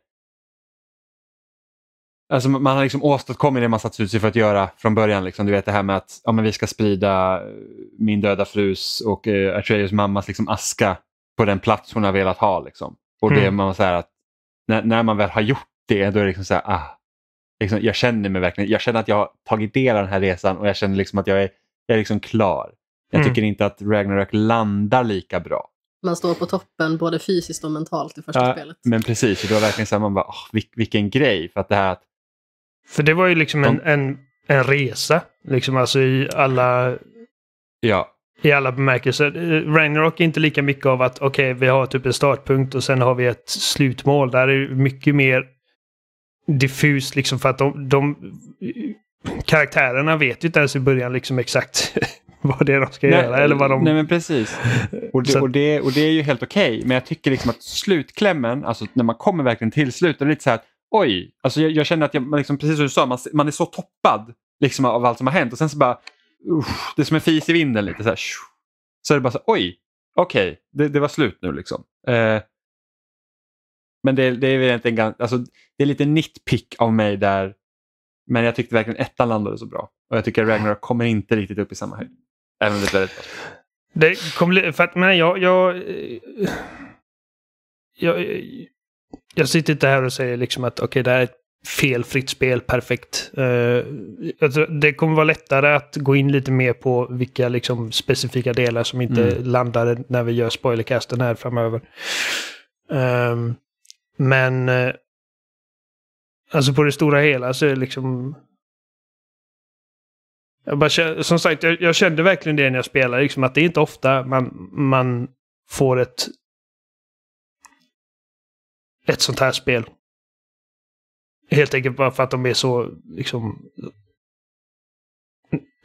Alltså man har liksom åstadkommit det man satt ut sig för att göra från början. Liksom. Du vet det här med att ja, men vi ska sprida eh, min döda frus och eh, Atreus mammas liksom, aska på den plats hon har velat ha. Liksom. Och mm. det man så att när, när, man väl har gjort det, då är det liksom så här, ah, liksom, jag känner mig verkligen, jag känner att jag har tagit del av den här resan och jag känner liksom att jag är, jag är liksom klar. Jag mm. tycker inte att Ragnarök landar lika bra. Man står på toppen både fysiskt och mentalt i första ja, spelet. Men precis, det var verkligen så här, man bara, oh, vil, vilken grej. För att det här att... För det var ju liksom en, en, en resa, liksom alltså i alla... Ja. I alla bemärkelser. Ragnarok är inte lika mycket av att okej, okay, vi har typ en startpunkt och sen har vi ett slutmål. Där är det mycket mer diffus liksom för att de, de karaktärerna vet ju inte ens i början liksom exakt vad det är de ska nej, göra. Eller vad de... Nej men precis. Och det, och det, och det är ju helt okej. Okay, men jag tycker liksom att slutklämmen, alltså när man kommer verkligen till slutet, är lite så här att oj, alltså jag, jag känner att jag, liksom, precis som du sa, man, man är så toppad liksom, av allt som har hänt och sen så bara, usch, det är som en fis i vinden lite så här. Så är det bara så här oj, okej, okay, det, det, var slut nu liksom. Eh, men det, det är väl egentligen alltså, det är lite nitpick av mig där. Men jag tyckte verkligen ettan landade så bra. Och jag tycker Ragnarok kommer inte riktigt upp i samma höjd. Även om det är väldigt bra. Det kom, för att, men jag, jag, eh, jag, jag sitter inte här och säger liksom att okej, okay, det här är ett felfritt spel, perfekt. Uh, alltså, det kommer vara lättare att gå in lite mer på vilka liksom, specifika delar som inte mm. landade när vi gör spoilercasten här framöver. Um, men eh, alltså på det stora hela så är det liksom... Jag bara, som sagt, jag, jag kände verkligen det när jag spelade, liksom, att det är inte ofta man, man får ett, ett sånt här spel. Helt enkelt bara för att de är så liksom,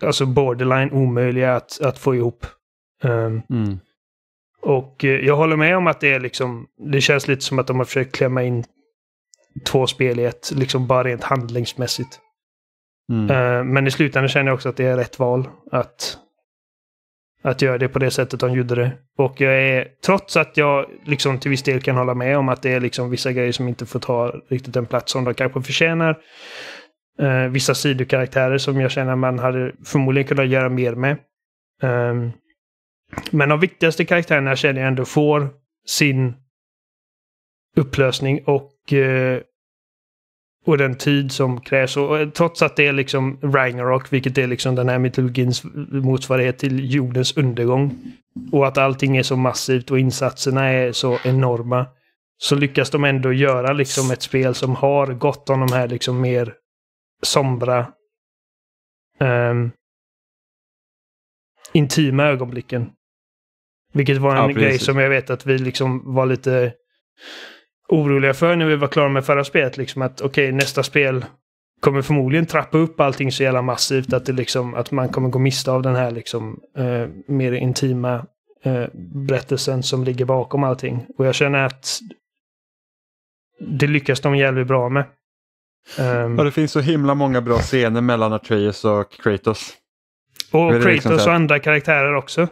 alltså borderline omöjliga att, att få ihop. Um, mm. Och eh, jag håller med om att det är liksom, det känns lite som att de har försökt klämma in två spel i ett, liksom bara rent handlingsmässigt. Mm. Eh, men i slutändan känner jag också att det är rätt val att, att göra det på det sättet de gjorde det. Och jag är, trots att jag liksom till viss del kan hålla med om att det är liksom vissa grejer som inte får ta riktigt den plats som de kanske förtjänar. Eh, vissa sidokaraktärer som jag känner man hade förmodligen kunnat göra mer med. Ehm, men de viktigaste karaktärerna känner jag ändå får sin upplösning och, eh, och den tid som krävs. Och, eh, trots att det är liksom Ragnarok, vilket är liksom den här mytologins motsvarighet till jordens undergång. Och att allting är så massivt och insatserna är så enorma. Så lyckas de ändå göra liksom ett spel som har gott om de här liksom mer sombra um, intima ögonblicken. Vilket var en ja, grej som jag vet att vi liksom var lite oroliga för när vi var klara med förra spelet. Liksom att okej, okay, nästa spel kommer förmodligen trappa upp allting så jävla massivt att, det liksom, att man kommer gå miste av den här liksom, eh, mer intima eh, berättelsen som ligger bakom allting. Och jag känner att det lyckas de jävligt bra med. Um, ja, det finns så himla många bra scener mellan Atreus och Kratos. Och liksom Kratos liksom och andra karaktärer också.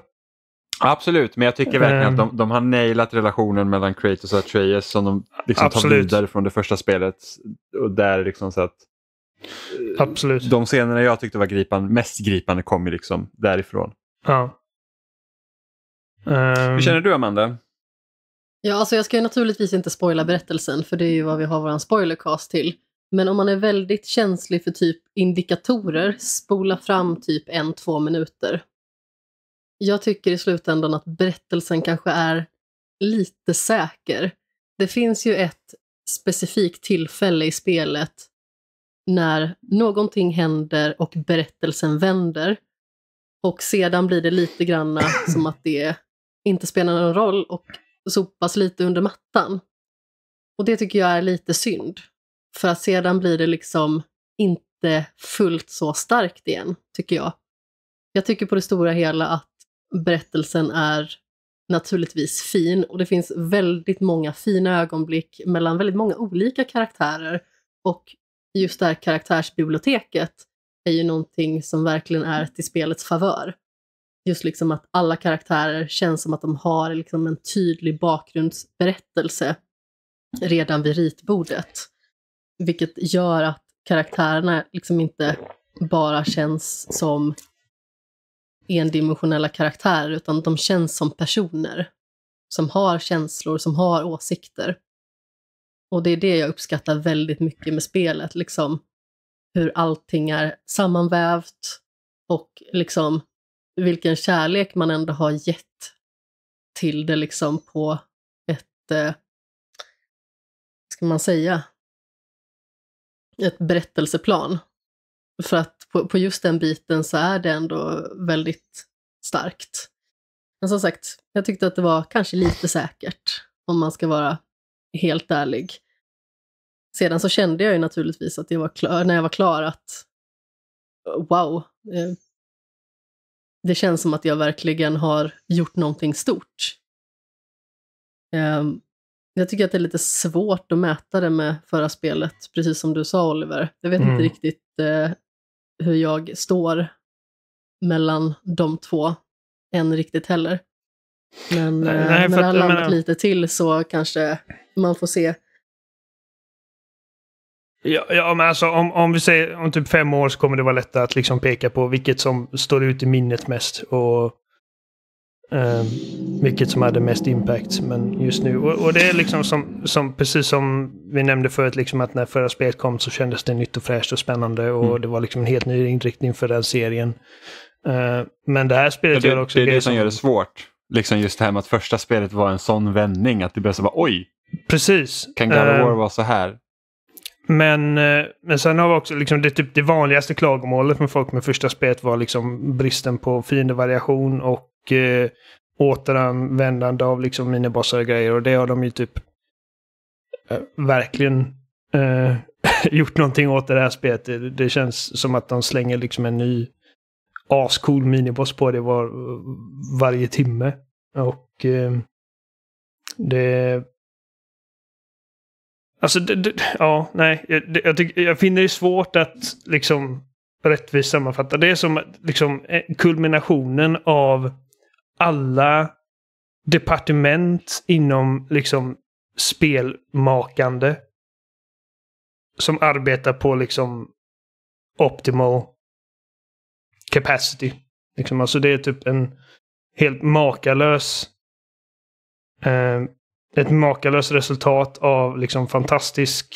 Absolut, men jag tycker verkligen att ehm. de, de har nailat relationen mellan Kratos och Atreus som de liksom tar vidare från det första spelet. Och där liksom så att, eh, Absolut. De scenerna jag tyckte var gripande, mest gripande kom ju liksom därifrån. Ja. Um... Hur känner du Amanda? Ja, alltså jag ska naturligtvis inte spoila berättelsen för det är ju vad vi har vår spoilercast till. Men om man är väldigt känslig för typ indikatorer, spola fram typ en, två minuter. Jag tycker i slutändan att berättelsen kanske är lite säker. Det finns ju ett specifikt tillfälle i spelet när någonting händer och berättelsen vänder. Och sedan blir det lite granna som att det inte spelar någon roll och sopas lite under mattan. Och det tycker jag är lite synd. För att sedan blir det liksom inte fullt så starkt igen, tycker jag. Jag tycker på det stora hela att berättelsen är naturligtvis fin och det finns väldigt många fina ögonblick mellan väldigt många olika karaktärer. Och just det här karaktärsbiblioteket är ju någonting som verkligen är till spelets favör. Just liksom att alla karaktärer känns som att de har liksom en tydlig bakgrundsberättelse redan vid ritbordet vilket gör att karaktärerna liksom inte bara känns som endimensionella karaktärer, utan de känns som personer som har känslor, som har åsikter. Och det är det jag uppskattar väldigt mycket med spelet, liksom hur allting är sammanvävt och liksom vilken kärlek man ändå har gett till det liksom på ett, eh, ska man säga, ett berättelseplan. För att på, på just den biten så är det ändå väldigt starkt. Men som sagt, jag tyckte att det var kanske lite säkert, om man ska vara helt ärlig. Sedan så kände jag ju naturligtvis att jag var klar, när jag var klar att wow, eh, det känns som att jag verkligen har gjort någonting stort. Ehm, jag tycker att det är lite svårt att mäta det med förra spelet, precis som du sa Oliver. Jag vet mm. inte riktigt eh, hur jag står mellan de två än riktigt heller. Men nej, eh, nej, när det har landat menar... lite till så kanske man får se. Ja, ja men alltså om, om vi säger om typ fem år så kommer det vara lättare att liksom peka på vilket som står ut i minnet mest. Och Eh, vilket som hade mest impact men just nu. Och, och det är liksom som, som, precis som vi nämnde förut, liksom att när förra spelet kom så kändes det nytt och fräscht och spännande och mm. det var liksom en helt ny inriktning för den serien. Eh, men det här spelet ja, det, gör också... Det är det som, som gör det svårt. Liksom just det här med att första spelet var en sån vändning att det blev så bara oj! Precis. Kan God of War eh, vara så här? Men, eh, men sen har vi också liksom det, typ det vanligaste klagomålet från folk med första spelet var liksom bristen på fiendevariation och eh, återanvändande av liksom minibossar och grejer. Och det har de ju typ eh, verkligen eh, gjort någonting åt det här spelet. Det, det, känns som att de slänger liksom en ny ascool miniboss på det var, varje timme. Och eh, det... Alltså, det, det, ja, nej. Jag, jag, tycker, jag finner det svårt att liksom rättvist sammanfatta. Det är som liksom eh, kulminationen av alla departement inom liksom spelmakande som arbetar på liksom optimal capacity. Liksom, alltså det är typ en helt makalös eh, ett makalöst resultat av liksom fantastisk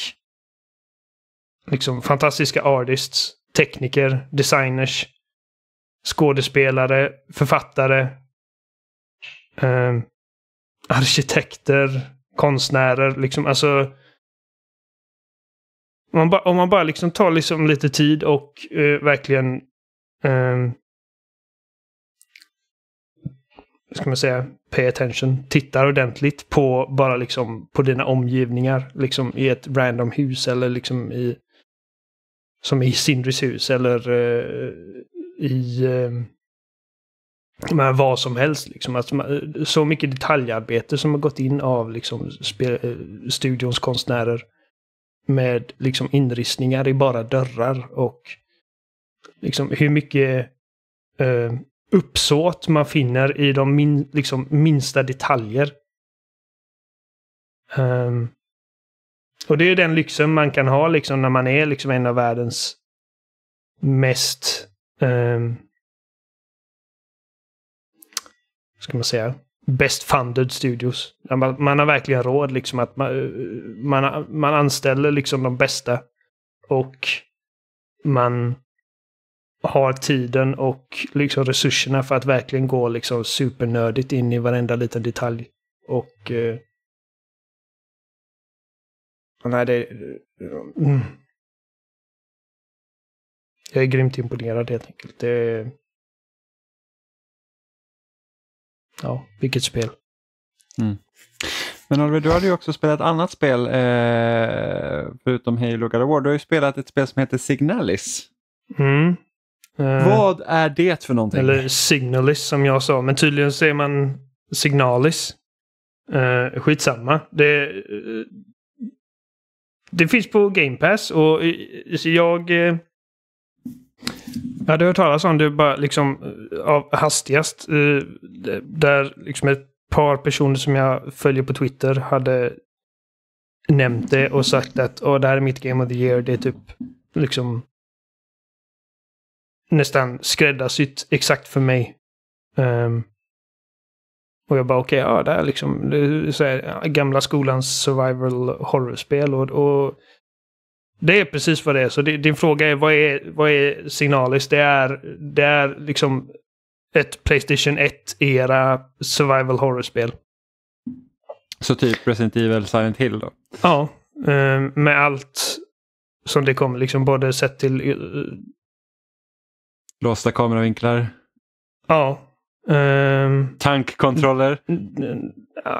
liksom fantastiska artists, tekniker, designers, skådespelare, författare, eh, arkitekter, konstnärer, liksom alltså. Om man, ba, om man bara liksom tar liksom lite tid och eh, verkligen eh, ska man säga, pay attention, tittar ordentligt på bara liksom på dina omgivningar, liksom i ett random hus eller liksom i som i Sindris hus eller eh, i eh, med vad som helst. Liksom. Alltså, så mycket detaljarbete som har gått in av liksom, eh, studions konstnärer. Med liksom, inristningar i bara dörrar och liksom, hur mycket eh, uppsåt man finner i de min, liksom, minsta detaljer. Um, och det är den lyxen man kan ha liksom, när man är liksom, en av världens mest um, ska man säga, best funded studios. Man, man har verkligen råd liksom att man, man, man anställer liksom de bästa och man har tiden och liksom resurserna för att verkligen gå liksom supernördigt in i varenda liten detalj. Och... Eh... nej, det... Mm. Jag är grymt imponerad helt enkelt. Det... ja, vilket spel. Mm. Men Oliver, du hade ju också spelat ett annat spel eh, förutom Halo God of War. Du har ju spelat ett spel som heter Signalis. Mm. Eh, Vad är det för någonting? Eller Signalis som jag sa, men tydligen säger man Signalis. Eh, skitsamma. Det, eh, det finns på Game Pass och eh, jag eh, jag hade hört talas om det bara liksom eh, av hastigast. Eh, där liksom ett par personer som jag följer på Twitter hade nämnt det och sagt att Åh, det här är mitt Game of the Year. Det är typ liksom nästan skräddarsytt exakt för mig. Um, och jag bara okej, okay, ja det är liksom det är här, gamla skolans survival horror-spel och, och det är precis vad det är. Så din fråga är vad är, vad är Signalis? Det är, det är liksom ett Playstation 1-era survival horror-spel. Så typ Resident Evil Silent Hill då? Ja, eh, med allt som det kommer. Liksom både sett till... Eh, Låsta kameravinklar? Ja. Ehm, Tankkontroller?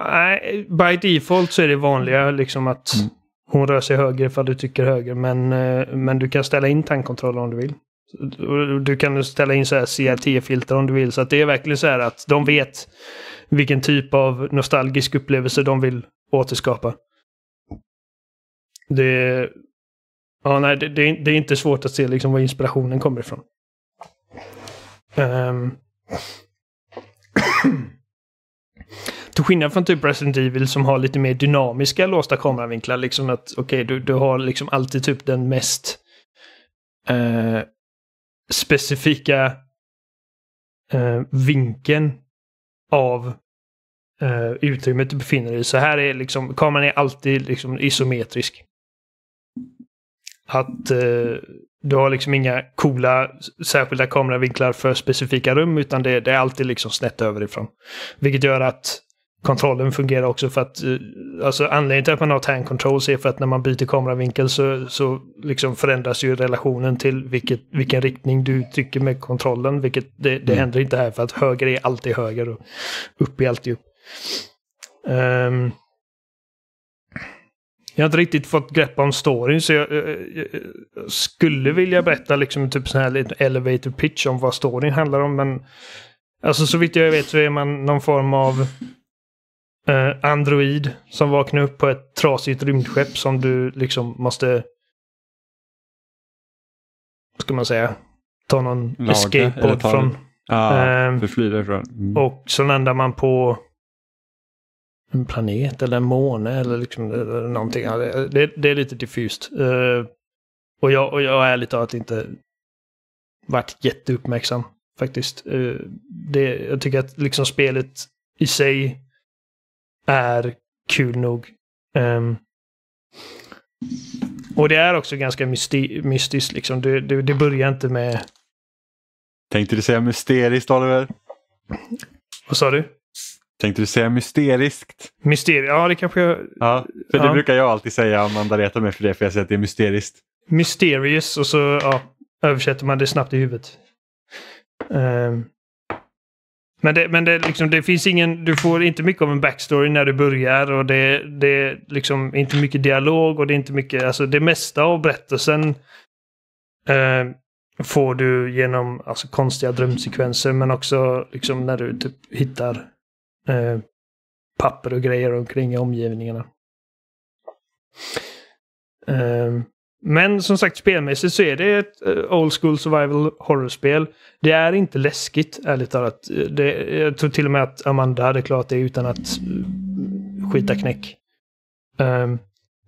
Nej, by default så är det vanliga liksom att mm hon rör sig höger ifall du tycker höger, men, eh, men du kan ställa in tankkontrollen om du vill. Du kan ställa in crt här filter om du vill. Så att det är verkligen så här att de vet vilken typ av nostalgisk upplevelse de vill återskapa. Det, ja, nej, det, det, det är inte svårt att se liksom var inspirationen kommer ifrån. Um till skillnad från typ Resident Evil som har lite mer dynamiska låsta kameravinklar, liksom att okej, okay, du, du har liksom alltid typ den mest eh, specifika eh, vinkeln av eh, utrymmet du befinner dig i. Så här är liksom, kameran är alltid liksom isometrisk. Att eh, du har liksom inga coola särskilda kameravinklar för specifika rum utan det, det är alltid liksom snett överifrån. Vilket gör att kontrollen fungerar också för att, eh, alltså anledningen till att man har hand controls är för att när man byter kameravinkel så, så liksom förändras ju relationen till vilket, vilken riktning du trycker med kontrollen, vilket det, det mm. händer inte här för att höger är alltid höger och upp är alltid upp. Um, jag har inte riktigt fått grepp om storyn så jag, jag, eh, jag, eh, skulle vilja berätta liksom typ sån här elevator pitch om vad storyn handlar om men Alltså så vitt jag vet så är man någon form av eh, android som vaknar upp på ett trasigt rymdskepp som du liksom måste... Ska man säga? Ta någon Laga, escapepod från. Ja, eh, förfly därifrån. Mm. Och så landar man på en planet eller en måne eller liksom eller eh, någonting. Det, det, är lite diffust. Eh, och, jag, och jag är ärligt talat inte varit jätteuppmärksam faktiskt. Eh, det, jag tycker att liksom spelet i sig är kul nog. Um, och det är också ganska mysti mystiskt liksom. Det, det, det, börjar inte med... Tänkte du säga mysteriskt Oliver? Vad sa du? Tänkte du säga mysteriskt? Mysteriskt, ja det kanske jag... Ja, för det ja. brukar jag alltid säga om man retar mig för det, för jag säger att det är mysteriskt. Mysterious och så ja, översätter man det snabbt i huvudet. Um, men, det, men det, liksom, det finns ingen, du får inte mycket av en backstory när du börjar och det, det är liksom inte mycket dialog och det är inte mycket, alltså det mesta av berättelsen eh, får du genom alltså, konstiga drömsekvenser men också liksom, när du typ hittar eh, papper och grejer omkring i omgivningarna. Eh, men som sagt, spelmässigt så är det ett eh, old school survival horror-spel. Det är inte läskigt, ärligt talat. Det, jag tror till och med att Amanda hade klarat det utan att eh, skita knäck. Um,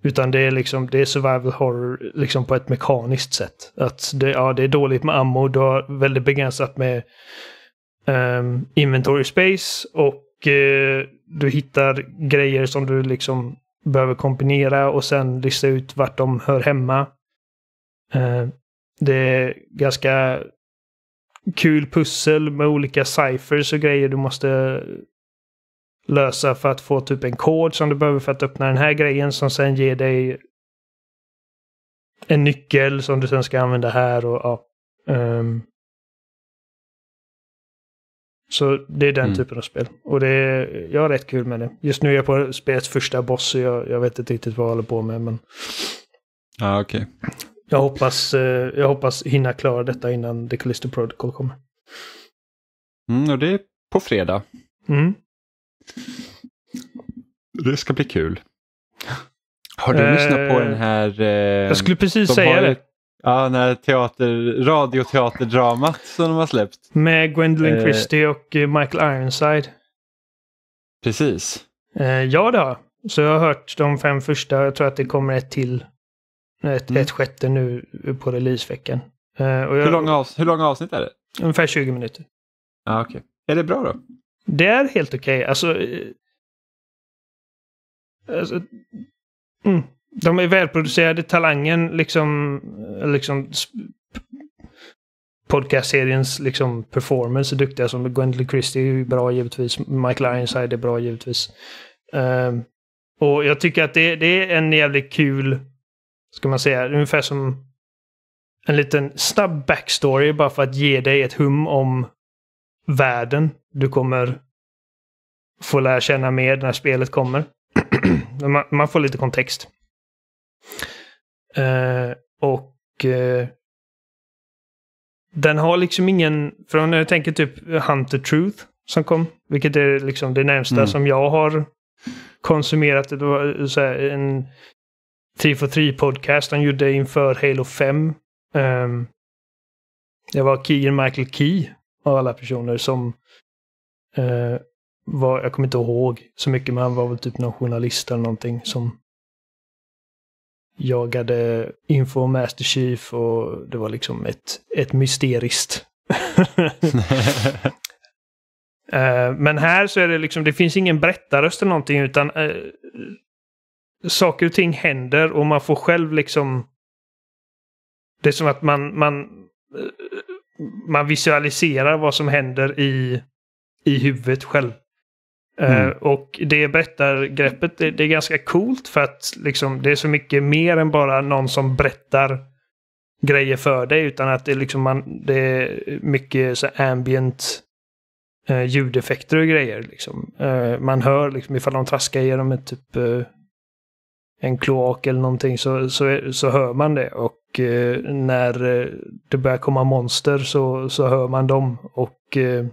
utan det är liksom det är survival horror liksom på ett mekaniskt sätt. Att det, ja, det är dåligt med ammo, du har väldigt begränsat med um, inventory space och uh, du hittar grejer som du liksom behöver komponera och sen lista ut vart de hör hemma. Eh, det är ganska kul pussel med olika ciphers och grejer du måste lösa för att få typ en kod som du behöver för att öppna den här grejen som sen ger dig en nyckel som du sen ska använda här och ja. Um, så det är den mm. typen av spel. Och det är, jag har rätt kul med det. Just nu är jag på spelets första boss, så jag, jag vet inte riktigt vad jag håller på med. Men... ah, Okay. Jag, hoppas, eh, jag hoppas hinna klara detta innan The Callisto Protocol kommer. Mm, och det är på fredag. Mm. Det ska bli kul. Har du eh, lyssnat på eh, den här... Eh, jag skulle precis de säga det. Ett, Ja, när teater, radioteaterdramat som de har släppt. Med Gwendolyn eh, Christie eh, och eh, Michael Ironside. Precis. Eh, ja, det har Så jag har hört de fem första. Jag tror att det kommer ett till. Ett, mm. ett sjätte nu på releaseveckan. Eh, hur, långa hur långa avsnitt är det? Ungefär 20 minuter. Ja, ah, okej. Okay. Är det bra då? Det är helt okej. Okay. Alltså... Eh, alltså mm de är välproducerade, talangen liksom, liksom podcastseriens liksom performance är duktiga som Gwendolyn Christie är bra givetvis, Mike Lionside är bra givetvis. Um, och jag tycker att det, det, är en jävligt kul, ska man säga, ungefär som en liten snabb backstory bara för att ge dig ett hum om världen du kommer få lära känna mer när spelet kommer. man, man får lite kontext. Eh, och eh, den har liksom ingen, för om jag tänker typ Hunter Truth som kom, vilket är liksom det närmsta mm. som jag har konsumerat. Det var eh, så här, en 3 for 3 podcast han gjorde inför Halo 5. Um, ehm, det var Keegan Michael Key av alla personer som uh, var, jag kommer inte ihåg så mycket, men han var väl typ någon journalist eller någonting som jagade info om Master Chief och det var liksom ett, ett mysteriskt. Eh, men här så är det liksom, det finns ingen berättarröst eller någonting utan uh, saker och ting händer och man får själv liksom... Det är som att man, man, eh, man visualiserar vad som händer i, i huvudet själv. Eh, mm. Och det berättargreppet det, det är ganska coolt för att liksom, det är så mycket mer än bara någon som berättar grejer för dig. Utan att det, liksom man, det är mycket så ambient eh, ljudeffekter och grejer. Liksom. Eh, man hör liksom, ifall de traskar genom ett, typ, eh, en kloak eller någonting så, så, så hör man det. Och eh, när eh, det börjar komma monster så, så hör man dem. Och eh,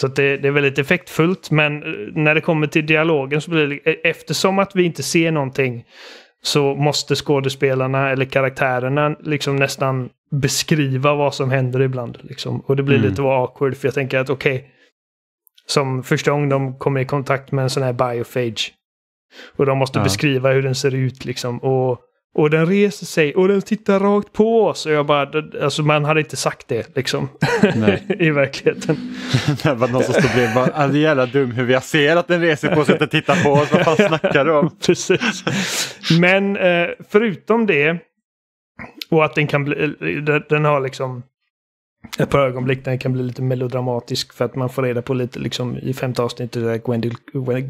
så det, det, är väldigt effektfullt. Men eh, när det kommer till dialogen så blir det, eh, eftersom att vi inte ser någonting så måste skådespelarna eller karaktärerna liksom nästan beskriva vad som händer ibland. Liksom. Och det blir mm. lite awkward för jag tänker att okej, okay, som första gången de kommer i kontakt med en sån här biofage. Och de måste ja. beskriva hur den ser ut liksom. Och och den reser sig och den tittar rakt på oss. Och jag bara, alltså man hade inte sagt det liksom. I verkligheten. det var någon som stod bredvid bara, är jävla dum hur jag ser att den reser på sig och tittar på oss. Vad fan snackar du om? Precis. Men eh, förutom det. Och att den kan bli, eh, den har liksom ett par ögonblick där den kan bli lite melodramatisk för att man får reda på lite liksom i femte avsnittet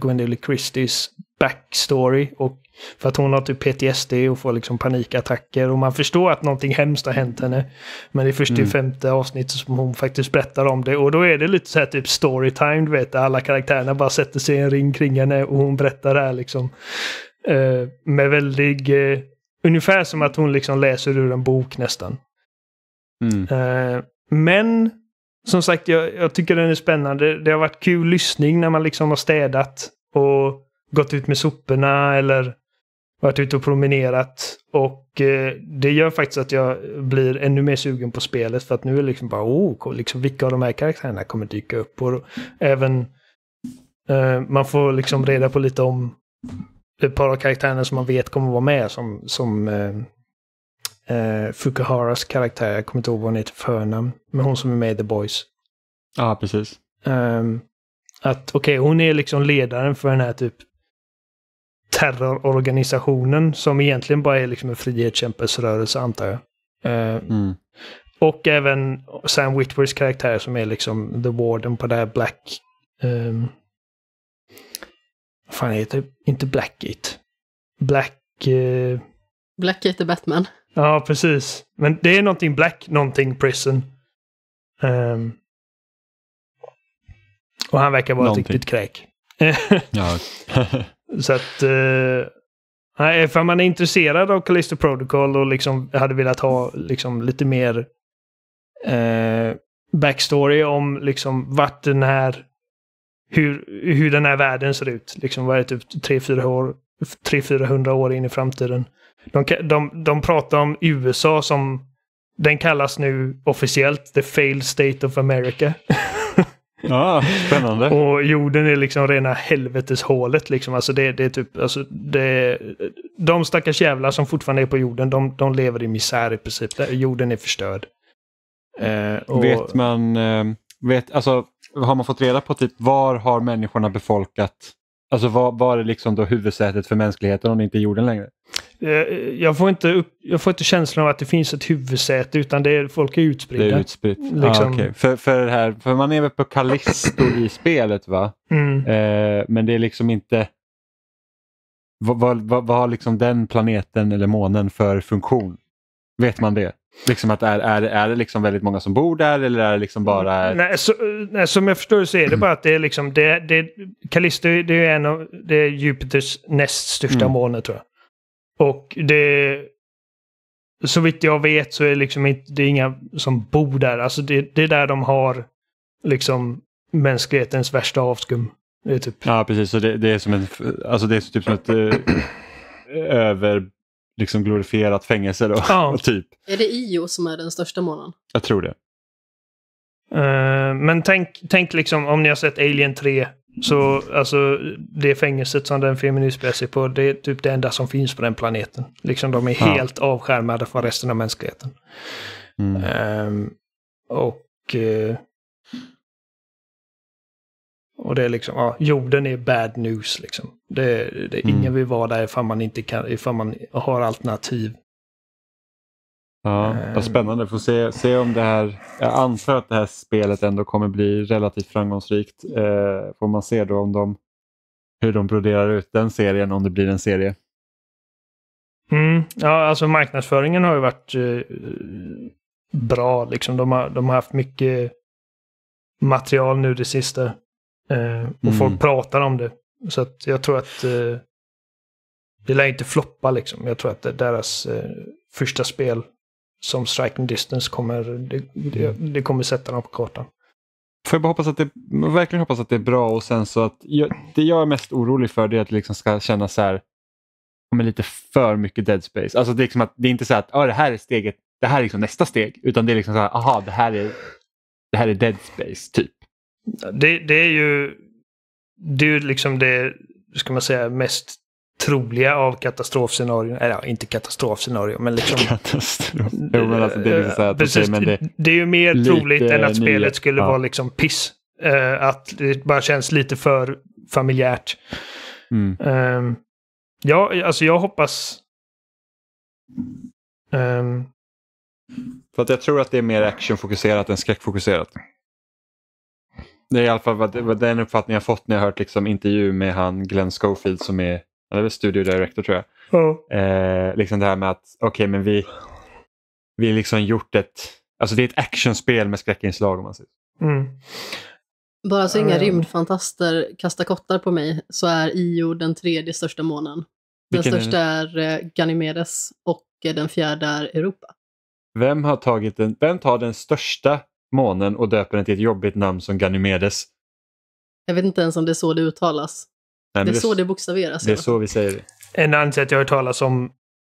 Gwendolyn Christies backstory och för att hon har typ PTSD och får liksom panikattacker och man förstår att någonting hemskt har hänt henne. Men det är först mm. i femte avsnittet som hon faktiskt berättar om det och då är det lite så här typ storytime, du vet, alla karaktärerna bara sätter sig i en ring kring henne och hon berättar det här liksom. Eh, med väldigt, eh, ungefär som att hon liksom läser ur en bok nästan. Mm. Eh, men som sagt, jag, jag, tycker den är spännande. Det har varit kul lyssning när man liksom har städat och gått ut med soporna eller varit ute och promenerat. Och eh, det gör faktiskt att jag blir ännu mer sugen på spelet för att nu är det liksom bara oh, liksom, vilka av de här karaktärerna kommer dyka upp. Och även eh, man får liksom reda på lite om ett par av karaktärerna som man vet kommer vara med som, som eh, eh Fukuharas karaktär, jag kommer inte ihåg vad hon heter förnamn, men hon som är med i The Boys. Ja, ah, precis. Ehm, att okej, okay, hon är liksom ledaren för den här typ terrororganisationen som egentligen bara är liksom en frihetskämpesrörelse antar jag. Eh, mm. Och även Sam Whitworths karaktär som är liksom the warden på det här Black... Um, vad fan heter det? Inte Blackgate. Black... Uh... Eh, Blackgate är Batman. Ja, precis. Men det är någonting Black, någonting Prison. Um, och han verkar vara någonting. ett riktigt kräk. ja. Så att... Eh, för man är intresserad av Callisto Protocol och liksom hade velat ha liksom lite mer eh, backstory om liksom vart den här... Hur, hur den här världen ser ut. Liksom vad är det typ 3-4 år 300-400 år in i framtiden. De, de, de pratar om USA som den kallas nu officiellt the failed state of America. Ja, spännande. och jorden är liksom rena helveteshålet liksom. Alltså det, det är typ, alltså det, de stackars jävlar som fortfarande är på jorden, de, de lever i misär i princip. Jorden är förstörd. Eh, och... Vet man, eh, vet, alltså har man fått reda på typ var har människorna befolkat? Alltså var, var är liksom då huvudsätet för mänskligheten om det inte är jorden längre? Eh, jag, får inte upp, jag får inte känslan av att det finns ett huvudsäte utan det är, folk är utspridda. Det är utspritt. Ah, liksom. Ah, okay. för, för, här, för man är väl på Callisto i spelet va? Mm. Eh, men det är liksom inte... Vad, vad, vad, vad, har liksom den planeten eller månen för funktion? Vet man det? Liksom att är, är, är det liksom väldigt många som bor där eller är det liksom bara... Nej, så, nej som jag förstår det så är det bara att det är liksom... Det, det, Callisto det är, en av, det är Jupiters näst största mm. måne tror jag. Och det... Så vitt jag vet så är liksom inte, det är inga som bor där. Alltså det, det är där de har liksom mänsklighetens värsta avskum. Det är typ... Ja, precis. Så det, det är som en, alltså det är typ som ett eh, över liksom glorifierat fängelse då. Ja. typ. Är det Io som är den största månen? Jag tror det. Uh, men tänk, tänk liksom om ni har sett Alien 3 så alltså det fängelset som den filmen utspelar sig på, det är typ det enda som finns på den planeten. Liksom de är ja. helt avskärmade från resten av mänskligheten. Mm. Um, och... Uh, och det är liksom, ja, jorden är bad news liksom. Det, det, mm. Ingen vill vara där ifall man, inte kan, ifall man har alternativ. Ja, eh, vad spännande. Får se, se om det här, jag antar att det här spelet ändå kommer bli relativt framgångsrikt. Eh, får man se då om de, hur de broderar ut den serien, om det blir en serie. Mm, ja, alltså marknadsföringen har ju varit eh, bra. Liksom. De, har, de har haft mycket material nu det sista. Eh, och mm. folk pratar om det. Så att jag tror att eh, det lär inte floppa liksom. Jag tror att deras eh, första spel som striking distance kommer, det, det, mm. det kommer sätta dem på kartan. Får jag bara hoppas att det, verkligen hoppas att det är bra och sen så att jag, det jag är mest orolig för det är att det liksom ska kännas så här, men lite för mycket dead space. Alltså det är, liksom att, det är inte så att det här är steget, det här är liksom nästa steg, utan det är liksom så här, aha, det här är, det här är dead space typ. Det, det är ju, det är ju liksom det, ska man säga, mest troliga av katastrofscenarion. Eller ja, inte katastrofscenario, men liksom... Katastrof. Jo, men alltså, det är liksom så här, precis, okay, det, det, är ju mer troligt än att spelet nyhet. skulle ja. vara liksom piss. Uh, att det bara känns lite för familjärt. Mm. Um, ja, alltså jag hoppas... Um... För att jag tror att det är mer actionfokuserat än skräckfokuserat. Det är i alla fall den uppfattning jag fått när jag hört liksom intervju med han Glenn Schofield som är är väl studio director tror jag. Oh. Eh, liksom det här med att, okej okay, men vi, vi har liksom gjort ett, alltså det är ett actionspel med skräckinslag om man säger mm. Bara så inga rymdfantaster kastar kottar på mig så är Io den tredje största månen. Den Vilken största är, är eh, Ganymedes och eh, den fjärde är Europa. Vem, har tagit den, vem tar den största månen och döper den till ett jobbigt namn som Ganymedes? Jag vet inte ens om det är så det uttalas. Nej, det är det, så det bokstaveras. Det är så vi säger det. En anledning till att jag har hört talas om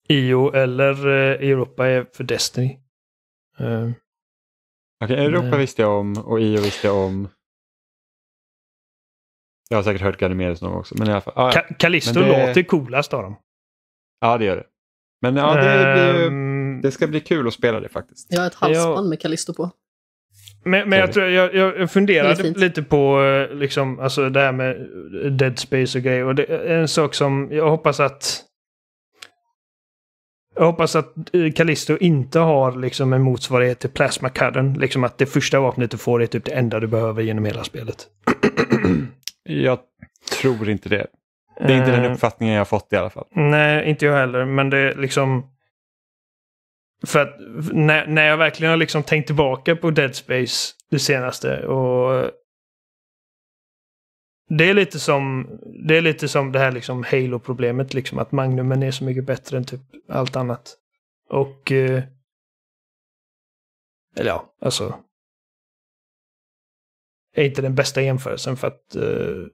IO eller eh, Europa är för Destiny. Uh, eh, okay, Europa men... visste jag om och IO visste jag om. Jag har säkert hört Ganymedes någon gång också. Men i alla fall, ah, Ka Callisto det... låter coolast av dem. Ja, det gör det. Men ja, det, um... det, ska bli kul att spela det faktiskt. Jag har ett halsband med Callisto på. Men, men jag, tror, jag, jag funderade lite på eh, liksom, alltså det här med Dead Space och grejer. Och det är en sak som jag hoppas att... Jag hoppas att eh, Callisto inte har liksom en motsvarighet till Plasma Cannon. Liksom att det första vapnet du får är typ det enda du behöver genom hela spelet. Jag tror inte det. Det är inte den eh. uppfattningen jag har fått i alla fall. Nej, inte jag heller. Men det är liksom... För att när, när jag verkligen har liksom tänkt tillbaka på Dead Space det senaste och det är lite som det, är lite som det här liksom Halo-problemet, liksom, att Magnumen är så mycket bättre än typ allt annat. Och... Eh, eller ja, alltså... Är inte den bästa jämförelsen för att eh,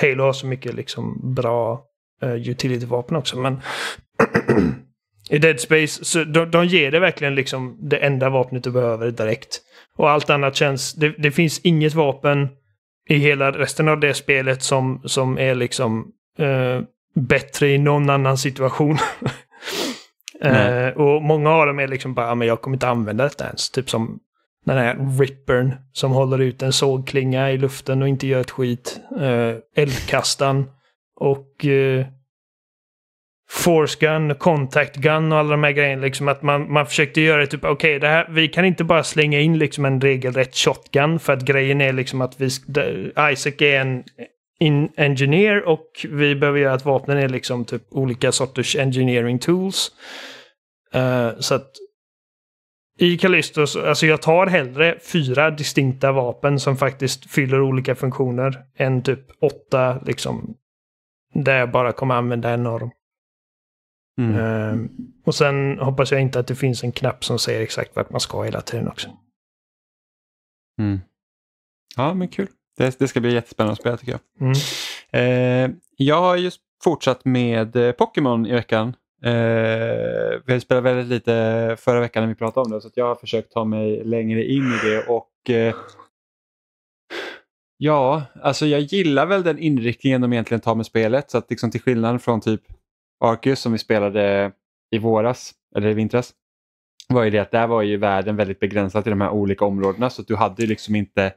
Halo har så mycket liksom bra eh, utility-vapen också, men I Dead Space, så de, de ger dig verkligen liksom det enda vapnet du behöver direkt. Och allt annat känns... Det, det finns inget vapen i hela resten av det spelet som, som är liksom eh, bättre i någon annan situation. eh, och många av dem är liksom bara, ah, men jag kommer inte använda detta ens. Typ som den här rippern som håller ut en sågklinga i luften och inte gör ett skit. Eh, eldkastan och eh, force gun, contact gun och alla de här grejerna. Liksom att man, man försökte göra typ, okej, okay, det här, vi kan inte bara slänga in liksom en regelrätt shotgun för att grejen är liksom att vi, Isaac är en in engineer och vi behöver göra att vapnen är liksom typ olika sorters engineering tools. Uh, så att i Callistos, alltså jag tar hellre fyra distinkta vapen som faktiskt fyller olika funktioner än typ åtta liksom där jag bara kommer använda en av dem. Mm. Uh, och sen hoppas jag inte att det finns en knapp som säger exakt vart man ska hela tiden också. Mm. Ja, men kul. Det, det, ska bli jättespännande att spela tycker jag. Mm. Uh, jag har just fortsatt med eh, Pokémon i veckan. Uh, vi har spelat väldigt lite förra veckan när vi pratade om det, så jag har försökt ta mig längre in i det. och... Eh, ja, alltså jag gillar väl den inriktningen de egentligen tar med spelet. Så att liksom till skillnad från typ Arceus som vi spelade i våras, eller i vintras, var ju det att där var ju världen väldigt begränsad till de här olika områdena så att du hade liksom inte,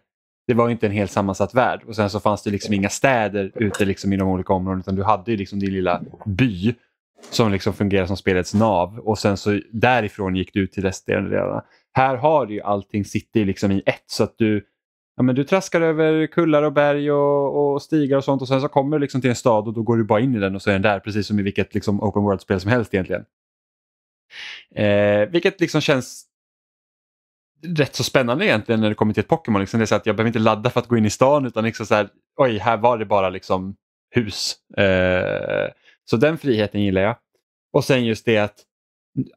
det var inte en helt sammansatt värld och sen så fanns det liksom inga städer ute liksom i de olika områdena utan du hade ju liksom din lilla by som liksom fungerar som spelets nav och sen så därifrån gick du ut till resterande delarna. Här har du ju allting sitter liksom i ett så att du ja, men du traskar över kullar och berg och, och, stigar och sånt och sen så kommer du liksom till en stad och då går du bara in i den och så är den där precis som i vilket liksom, open world-spel som helst egentligen. Eh, vilket liksom känns rätt så spännande egentligen när det kommer till ett Pokémon. Liksom det är så att jag behöver inte ladda för att gå in i stan utan liksom så här, oj, här var det bara liksom hus. Eh, så den friheten gillar jag. Och sen just det att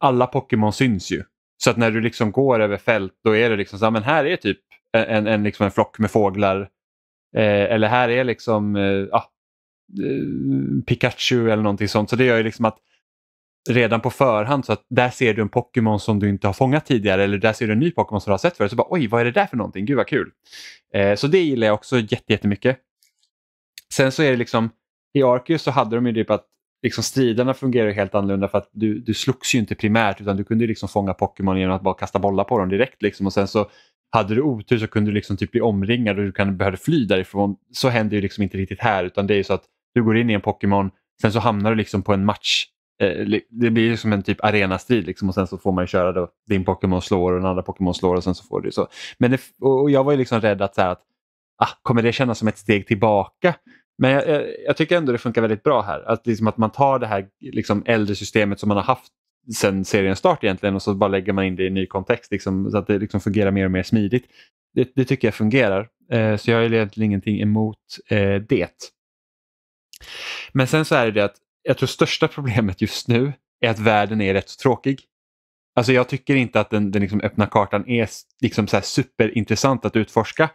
alla Pokémon syns ju. Så att när du liksom går över fält då är det liksom så här, men här är typ en, en, liksom en flock med fåglar. Eh, eller här är liksom eh, ah, eh, Pikachu eller någonting sånt. Så det gör ju liksom att redan på förhand så att där ser du en Pokémon som du inte har fångat tidigare eller där ser du en ny Pokémon som du har sett förut. Så bara oj, vad är det där för någonting? Gud vad kul. Eh, så det gillar jag också jättemycket. Sen så är det liksom, i Arceus så hade de ju typ att liksom striderna fungerar helt annorlunda för att du, du slogs ju inte primärt utan du kunde liksom fånga Pokémon genom att bara kasta bollar på dem direkt. Liksom. Och sen så hade du otur så kunde du liksom typ bli omringad och du kan behöva fly därifrån. Så händer ju liksom inte riktigt här utan det är ju så att du går in i en Pokémon, sen så hamnar du liksom på en match. Eh, det blir ju som en typ arenastrid liksom, och sen så får man ju köra då, din Pokémon slår och den andra Pokémon slår och sen så får du så. Men det, och jag var ju liksom rädd att, så att ah, kommer det kännas som ett steg tillbaka? Men jag, jag, jag, tycker ändå det funkar väldigt bra här. Att, liksom att man tar det här liksom äldre systemet som man har haft sen seriens start egentligen och så bara lägger man in det i en ny kontext liksom, så att det liksom fungerar mer och mer smidigt. Det, det tycker jag fungerar, eh, så jag har egentligen ingenting emot eh, det. Men sen så är det att jag tror största problemet just nu är att världen är rätt så tråkig. Alltså jag tycker inte att den, den liksom öppna kartan är liksom så superintressant att utforska.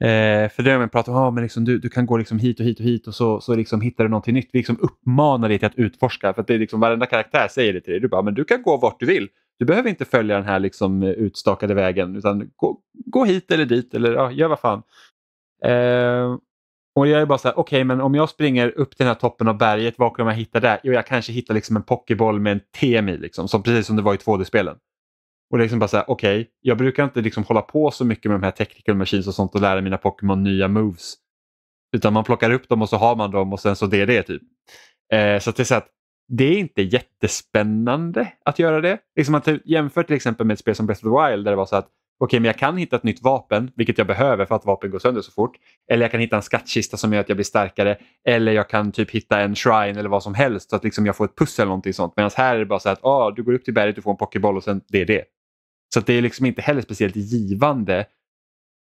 Eh, för drömmen pratar om ah, men liksom, du, du kan gå liksom hit och hit och hit och så, så liksom hittar du någonting nytt. Vi liksom uppmanar dig till att utforska. För att det är liksom, varenda karaktär säger det till dig. Du bara, men du kan gå vart du vill. Du behöver inte följa den här liksom, eh, utstakade vägen. utan Gå, gå hit eller dit eller ja, gör vad fan. Eh, och jag är bara så här, okej, okay, men om jag springer upp till den här toppen av berget, vad kommer jag hitta där? Jo, jag kanske hittar liksom en pokéboll med en TMI, liksom, som precis som det var i 2D-spelen. Och liksom bara så här, okej, okay, jag brukar inte liksom hålla på så mycket med de här technical machines och sånt och lära mina Pokémon nya moves. Utan man plockar upp dem och så har man dem och sen så det är det typ. Eh, så det är så att det är inte jättespännande att göra det. Liksom att typ, jämför till exempel med ett spel som Breath of the Wild där det var så att okej, okay, men jag kan hitta ett nytt vapen, vilket jag behöver för att vapen går sönder så fort. Eller jag kan hitta en skattkista som gör att jag blir starkare. Eller jag kan typ hitta en shrine eller vad som helst så att liksom jag får ett pussel eller någonting sånt. Medan här är det bara så att ah, du går upp till berget, du får en pokéboll och sen det är det. Så det är liksom inte heller speciellt givande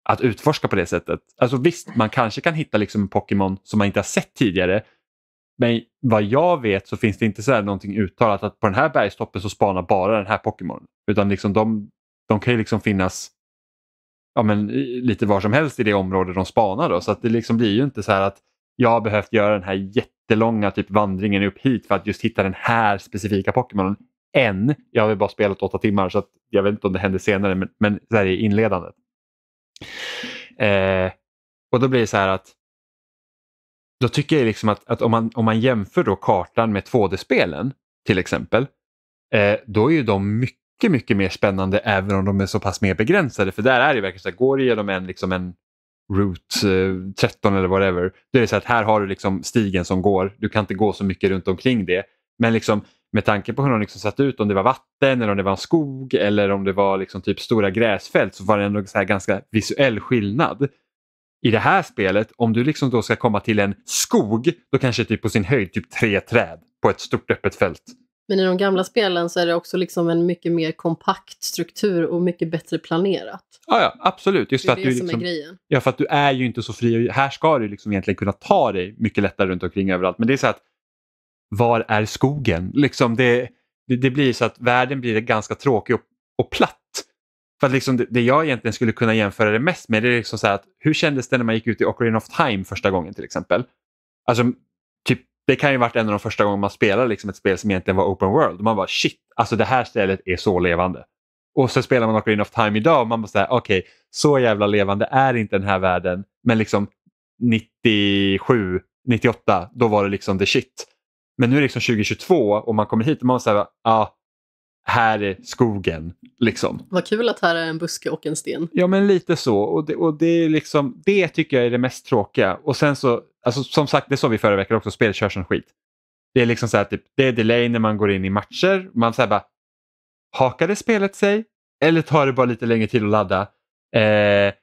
att utforska på det sättet. Alltså visst, man kanske kan hitta liksom en Pokémon som man inte har sett tidigare. Men vad jag vet så finns det inte så här någonting uttalat att på den här bergstoppen så spanar bara den här Pokémon. Utan liksom de, de kan ju liksom finnas ja, men, lite var som helst i det område de spanar. Då. Så att det liksom blir ju inte så här att jag har behövt göra den här jättelånga typ vandringen upp hit för att just hitta den här specifika Pokémonen än. Jag har bara spelat åtta timmar så jag vet inte om det händer senare, men, men så här är inledandet. Eh, och då blir det så här att då tycker jag liksom att, att om, man, om man jämför då kartan med 2D-spelen till exempel, eh, då är ju de mycket, mycket mer spännande även om de är så pass mer begränsade. För där är det verkligen så här, går det genom en, liksom en Route 13 eh, eller whatever, då är det så att här har du liksom stigen som går, du kan inte gå så mycket runt omkring det. Men liksom med tanke på hur de liksom satt ut, om det var vatten eller om det var en skog eller om det var liksom typ stora gräsfält så var det ändå så ganska visuell skillnad. I det här spelet, om du liksom då ska komma till en skog, då kanske typ på sin höjd typ tre träd på ett stort öppet fält. Men i de gamla spelen så är det också liksom en mycket mer kompakt struktur och mycket bättre planerat. Ja, ja absolut. Just det är det att du som liksom, är grejen. Ja, för att du är ju inte så fri. Här ska du liksom egentligen kunna ta dig mycket lättare runt omkring överallt. Men det är så att var är skogen? Liksom det, det, det, blir så att världen blir ganska tråkig och, och platt. För att liksom det, det, jag egentligen skulle kunna jämföra det mest med det är liksom så här att hur kändes det när man gick ut i Ocarina of Time första gången till exempel? Alltså, typ, det kan ju varit en av de första gångerna man spelar liksom ett spel som egentligen var open world. man bara shit, alltså det här stället är så levande. Och så spelar man Ocarina of Time idag och man bara säger okej, okay, så jävla levande är inte den här världen. Men liksom 97, 98, då var det liksom the shit. Men nu är det liksom 2022 och man kommer hit och man säger ah, här är skogen. Liksom. Vad kul att här är en buske och en sten. Ja men lite så och det, och det är liksom, det tycker jag är det mest tråkiga. Och sen så, alltså, som sagt det sa vi förra veckan också, spelet kör som skit. Det är liksom så här, typ, det är delay när man går in i matcher. Man säger bara, hakade spelet sig? Eller tar det bara lite längre tid att ladda? Eh,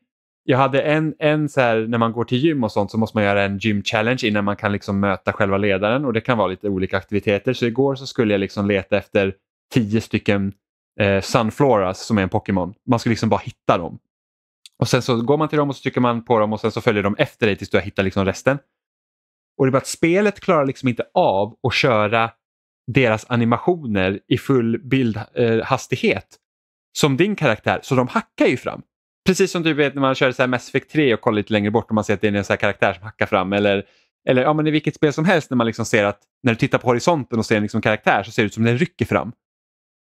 jag hade en, en så här, när man går till gym och sånt så måste man göra en gym challenge innan man kan liksom möta själva ledaren och det kan vara lite olika aktiviteter. Så igår så skulle jag liksom leta efter tio stycken eh, Sunfloras som är en Pokémon. Man ska liksom bara hitta dem. Och sen så går man till dem och så trycker man på dem och sen så följer de efter dig tills du har hittat liksom resten. Och det är bara att spelet klarar liksom inte av att köra deras animationer i full bildhastighet eh, som din karaktär, så de hackar ju fram precis som du vet när man kör så här Mass Effect 3 och kollar lite längre bort och man ser att det är en så karaktär som hackar fram. Eller, eller ja, men i vilket spel som helst när man liksom ser att när du tittar på horisonten och ser en liksom karaktär så ser det ut som den rycker fram.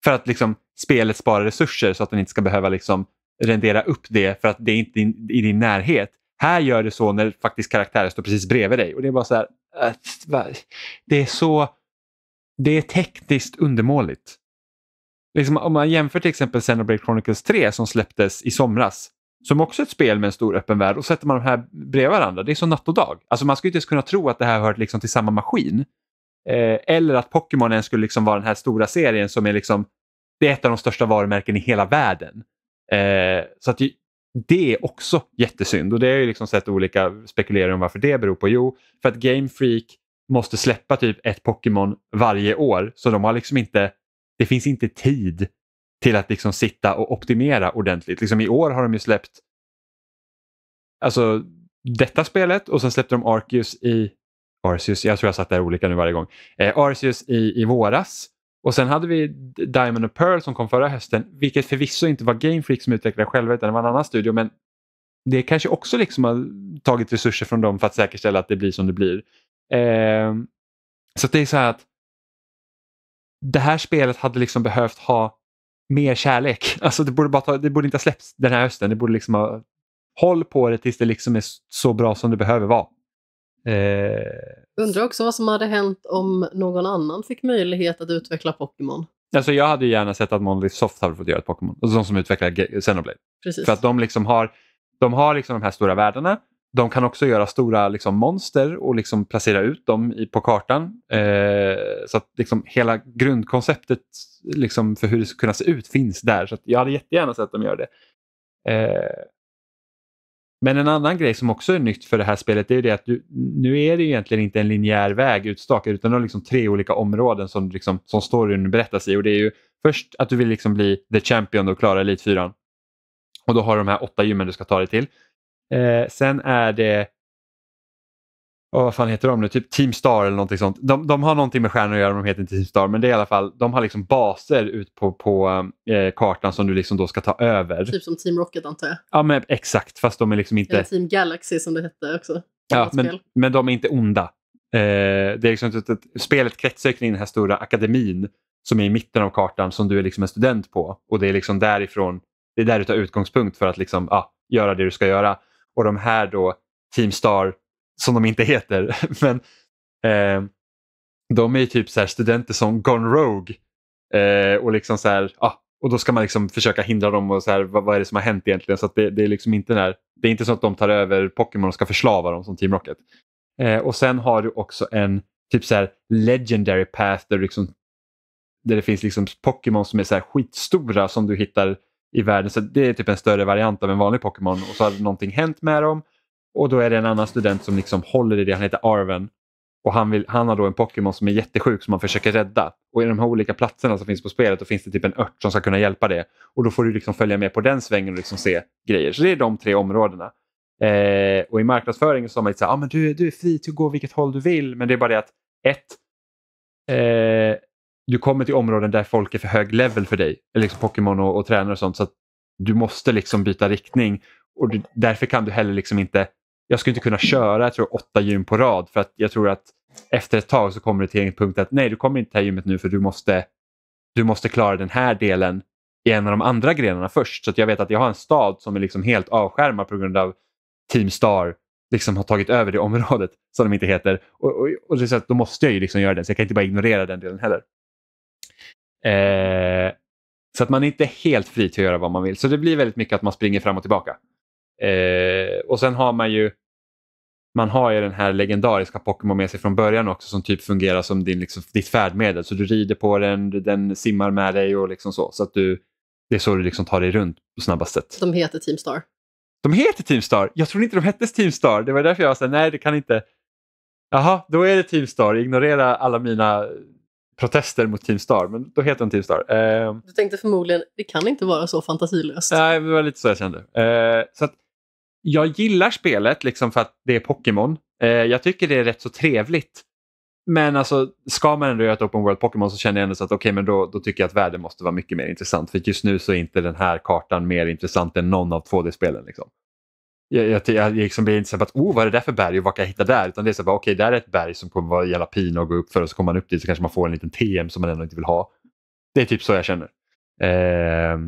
För att liksom spelet sparar resurser så att den inte ska behöva liksom rendera upp det för att det är inte är i din närhet. Här gör det så när faktiskt karaktärer står precis bredvid dig. Och Det är bara så här, äh, det är så det är tekniskt undermåligt. Liksom, om man jämför till exempel Xenoblade Chronicles 3 som släpptes i somras, som också är ett spel med en stor öppen värld, och sätter man de här bredvid varandra, det är som natt och dag. Alltså man skulle inte ens kunna tro att det här hör liksom till samma maskin. Eh, eller att Pokémon ens skulle liksom vara den här stora serien som är liksom, det är ett av de största varumärken i hela världen. Eh, så att det är också jättesynd och det har ju liksom sett olika spekuleringar om varför det beror på. Jo, för att Game Freak måste släppa typ ett Pokémon varje år så de har liksom inte det finns inte tid till att liksom sitta och optimera ordentligt. Liksom I år har de ju släppt alltså, detta spelet och sen släppte de Arceus i Arceus, jag tror jag satt där olika nu varje gång. Eh, Arceus i, i våras och sen hade vi Diamond and Pearl som kom förra hösten, vilket förvisso inte var Game Freak som utvecklade själva utan det var en annan studio. Men det kanske också liksom har tagit resurser från dem för att säkerställa att det blir som det blir. Eh, så det är så här att det här spelet hade liksom behövt ha mer kärlek. Alltså det borde, bara ta, det borde inte ha släppts den här hösten. Det borde liksom ha, håll på det tills det liksom är så bra som det behöver vara. Eh... Undrar också vad som hade hänt om någon annan fick möjlighet att utveckla Pokémon. Alltså jag hade gärna sett att Monolith Soft hade fått göra ett Pokémon. Alltså de som utvecklar Xenoblade. Precis. För att de liksom har, de har liksom de här stora världarna de kan också göra stora liksom, monster och liksom, placera ut dem i, på kartan. Eh, så att liksom, hela grundkonceptet liksom, för hur det ska kunna se ut finns där. Så jag hade jättegärna sett att de gör det. Eh, men en annan grej som också är nytt för det här spelet är ju det att du, nu är det egentligen inte en linjär väg utstakad utan du har liksom tre olika områden som, liksom, som storyn berättas i. Och det är ju först att du vill liksom bli the champion och klara Elitfyran. Och då har du de här åtta gymmen du ska ta dig till. Eh, sen är det, oh, vad fan heter de nu, typ Team Star eller någonting sånt. De, de har någonting med stjärnor att göra, de heter inte Team Star, men det är i alla fall, de har liksom baser ut på, på eh, kartan som du liksom då ska ta över. Typ som Team Rocket antar jag. Ja men exakt, fast de är liksom inte... Eller Team Galaxy som det hette också. Ja, men, men de är inte onda. Eh, det är liksom ett, ett, spelet kretsar kring den här stora akademin som är i mitten av kartan som du är liksom en student på. Och det är liksom därifrån, det är där du tar utgångspunkt för att liksom, ah, göra det du ska göra och de här då Team Star, som de inte heter, men eh, de är ju typ så studenter som Gone Rogue. Eh, och liksom så här, ah, och då ska man liksom försöka hindra dem och så här, vad, vad, är det som har hänt egentligen. Så det, det, är liksom inte när, det är inte så att de tar över Pokémon och ska förslava dem som Team Rocket. Eh, och sen har du också en typ så här legendary path där, liksom, där det finns liksom Pokémon som är så här skitstora som du hittar i världen. Så det är typ en större variant av en vanlig Pokémon och så har någonting hänt med dem och då är det en annan student som liksom håller i det, han heter Arven. Och han, vill, han har då en Pokémon som är jättesjuk som han försöker rädda. Och i de här olika platserna som finns på spelet då finns det typ en ört som ska kunna hjälpa det. Och då får du liksom följa med på den svängen och liksom se grejer. Så det är de tre områdena. Eh, och i marknadsföringen sa man att ah, men du, du är fri till att gå vilket håll du vill. Men det är bara det att ett, eh, du kommer till områden där folk är för hög level för dig, eller liksom Pokémon och, och tränare och sånt, så du måste liksom byta riktning. Och du, därför kan du heller liksom inte, jag skulle inte kunna köra jag tror, åtta gym på rad för att jag tror att efter ett tag så kommer det till en punkt att nej, du kommer inte till det här gymmet nu för du måste, du måste klara den här delen i en av de andra grenarna först. Så jag vet att jag har en stad som är liksom helt avskärmad på grund av Team Star liksom har tagit över det området som de inte heter. Och, och, och så att då måste jag ju liksom göra den, så jag kan inte bara ignorera den delen heller. Eh, så att man är inte helt fri till att göra vad man vill. Så det blir väldigt mycket att man springer fram och tillbaka. Eh, och sen har man ju man har ju den här legendariska Pokémon med sig från början också som typ fungerar som din, liksom, ditt färdmedel. Så du rider på den, den simmar med dig och liksom så. Så att du, det är så du liksom tar dig runt på snabbast sätt. De heter Team Star. De heter Team Star! Jag trodde inte de hette Team Star. Det var därför jag var så här, nej det kan inte. Jaha, då är det Team Star. Ignorera alla mina protester mot Team Star, men då heter den Team Star. Eh, du tänkte förmodligen, det kan inte vara så fantasilöst. Nej, det var lite så jag kände. Eh, så att, jag gillar spelet liksom för att det är Pokémon. Eh, jag tycker det är rätt så trevligt. Men alltså, ska man ändå göra ett Open World Pokémon så känner jag ändå så att okej, okay, men då, då tycker jag att världen måste vara mycket mer intressant. För just nu så är inte den här kartan mer intressant än någon av 2D-spelen. Liksom jag, jag, jag liksom blir inte så att oh, vad är det där för berg och vad kan jag hitta där? Utan det är så bara okej, okay, där är ett berg som kommer vara jävla pin att gå upp för och så kommer man upp dit så kanske man får en liten TM som man ändå inte vill ha. Det är typ så jag känner. Eh,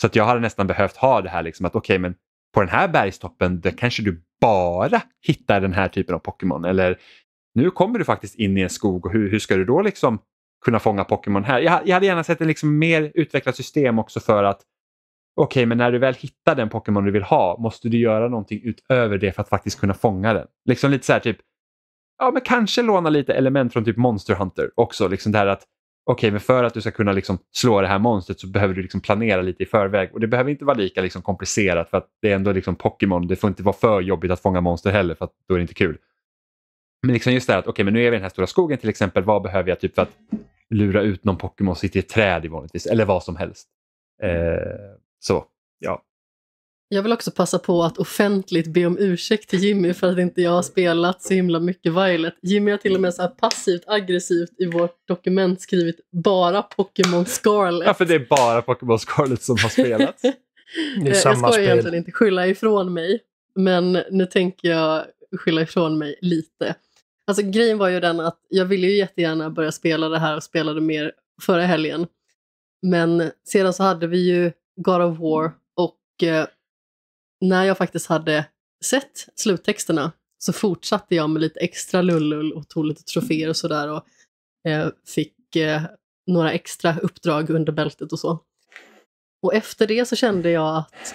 så att jag hade nästan behövt ha det här liksom att okej, okay, men på den här bergstoppen där kanske du bara hittar den här typen av Pokémon eller nu kommer du faktiskt in i en skog och hur, hur ska du då liksom kunna fånga Pokémon här? Jag, jag hade gärna sett ett liksom mer utvecklat system också för att okej, okay, men när du väl hittar den Pokémon du vill ha, måste du göra någonting utöver det för att faktiskt kunna fånga den? Liksom lite så här, typ, ja men kanske låna lite element från typ Monster Hunter också, liksom det här att okej, okay, men för att du ska kunna liksom slå det här monstret så behöver du liksom planera lite i förväg. Och det behöver inte vara lika liksom komplicerat för att det är ändå liksom Pokémon. Det får inte vara för jobbigt att fånga monster heller för att då är det inte kul. Men liksom just det här att okej, okay, men nu är vi i den här stora skogen till exempel. Vad behöver jag typ för att lura ut någon Pokémon som sitter i ett träd i vanligtvis? Eller vad som helst. Mm. Eh, så, ja. Jag vill också passa på att offentligt be om ursäkt till Jimmy för att inte jag har spelat så himla mycket Violet. Jimmy har till och med så passivt aggressivt i vårt dokument skrivit bara Pokémon Scarlet. Ja, för det är bara Pokémon Scarlet som har spelats. det är eh, samma jag ska spel. egentligen inte skylla ifrån mig, men nu tänker jag skylla ifrån mig lite. Alltså grejen var ju den att jag ville ju jättegärna börja spela det här och spelade mer förra helgen. Men sedan så hade vi ju God of War mm. och eh, när jag faktiskt hade sett sluttexterna så fortsatte jag med lite extra lullull och tog lite troféer och sådär och eh, fick eh, några extra uppdrag under bältet och så. Och efter det så kände jag att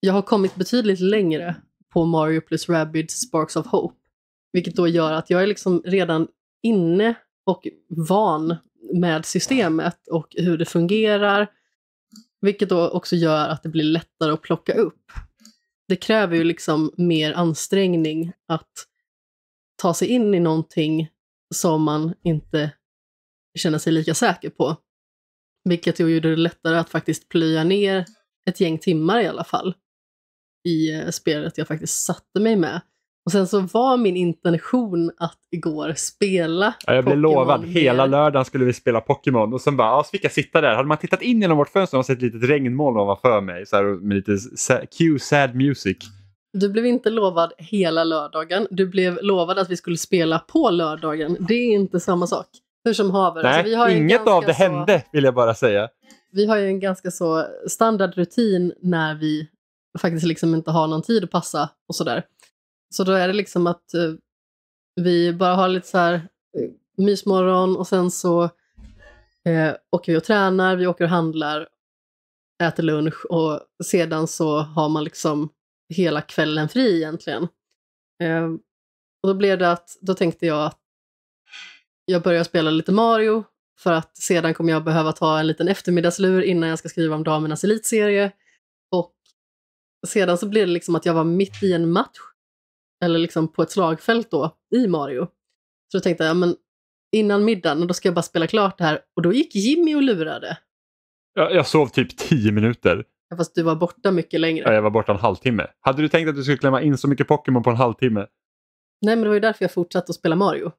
jag har kommit betydligt längre på Mario plus Rabbids Sparks of Hope. Vilket då gör att jag är liksom redan inne och van med systemet och hur det fungerar vilket då också gör att det blir lättare att plocka upp. Det kräver ju liksom mer ansträngning att ta sig in i någonting som man inte känner sig lika säker på. Vilket då gjorde det lättare att faktiskt plöja ner ett gäng timmar i alla fall i eh, spelet jag faktiskt satte mig med. Och sen så var min intention att igår spela ja, Jag blev Pokémon lovad. Hela lördagen skulle vi spela Pokémon och sen bara, ja, så fick jag sitta där. Hade man tittat in genom vårt fönster och sett ett litet regnmoln ovanför mig så här, med lite cue sad music. Du blev inte lovad hela lördagen. Du blev lovad att vi skulle spela på lördagen. Det är inte samma sak. Hur som haver. Alltså, Nej, alltså, inget av det hände vill jag bara säga. Vi har ju en ganska så standard rutin när vi faktiskt liksom inte har någon tid att passa och sådär. Så då är det liksom att eh, vi bara har lite så här eh, mysmorgon och sen så eh, åker vi och tränar, vi åker och handlar, äter lunch och sedan så har man liksom hela kvällen fri egentligen. Eh, och då blev det att, då tänkte jag att jag börjar spela lite Mario för att sedan kommer jag behöva ta en liten eftermiddagslur innan jag ska skriva om damernas elitserie. Och sedan så blev det liksom att jag var mitt i en match eller liksom på ett slagfält då, i Mario. Så då tänkte jag, men innan middagen, då ska jag bara spela klart det här. Och då gick Jimmy och lurade. Jag, jag sov typ tio minuter. Ja, fast du var borta mycket längre. Ja, jag var borta en halvtimme. Hade du tänkt att du skulle klämma in så mycket Pokémon på en halvtimme? Nej, men det var ju därför jag fortsatte att spela Mario.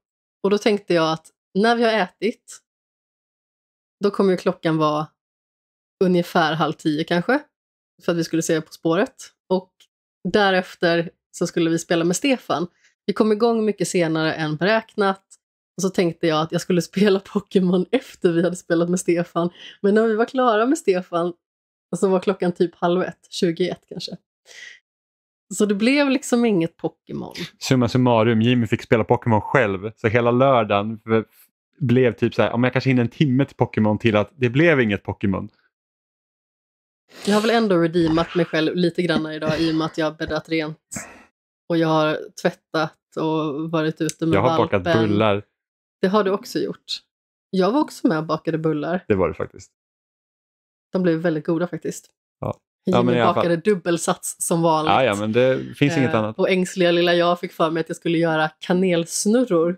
Och då tänkte jag att när vi har ätit, då kommer ju klockan vara ungefär halv tio kanske, för att vi skulle se På spåret. Och därefter så skulle vi spela med Stefan. Vi kom igång mycket senare än beräknat och så tänkte jag att jag skulle spela Pokémon efter vi hade spelat med Stefan. Men när vi var klara med Stefan så var klockan typ halv ett, 21 kanske. Så det blev liksom inget Pokémon. Summa summarum, Jimmy fick spela Pokémon själv. Så hela lördagen blev typ så här, om jag kanske hinner en timme till Pokémon till att det blev inget Pokémon. Jag har väl ändå redeemat mig själv lite grann idag i och med att jag har bäddat rent och jag har tvättat och varit ute med Jag har valpen. bakat bullar. Det har du också gjort. Jag var också med och bakade bullar. Det var du faktiskt. De blev väldigt goda faktiskt. Ja. Ja, Jimmy bakade dubbelsats som vanligt. Ja, ja, men det finns eh, inget annat. Och ängsliga lilla jag fick för mig att jag skulle göra kanelsnurror.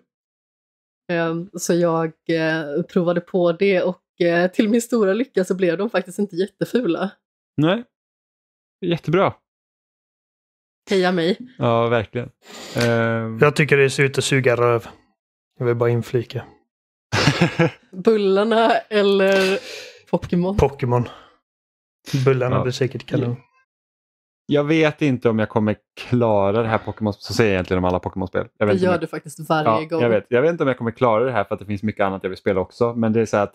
Eh, så jag eh, provade på det och eh, till min stora lycka så blev de faktiskt inte jättefula. Nej, jättebra. Heja mig. Ja, verkligen. Um... Jag tycker det ser ut att suga röv. Jag vill bara inflika. Bullarna eller Pokémon? Pokémon. Bullarna ja. blir säkert kanon. Jag vet inte om jag kommer klara det här Pokémon, så säger jag egentligen om alla Pokémon-spel. det gör jag... du faktiskt varje ja, gång. Jag vet. jag vet inte om jag kommer klara det här för att det finns mycket annat jag vill spela också. Men det är så att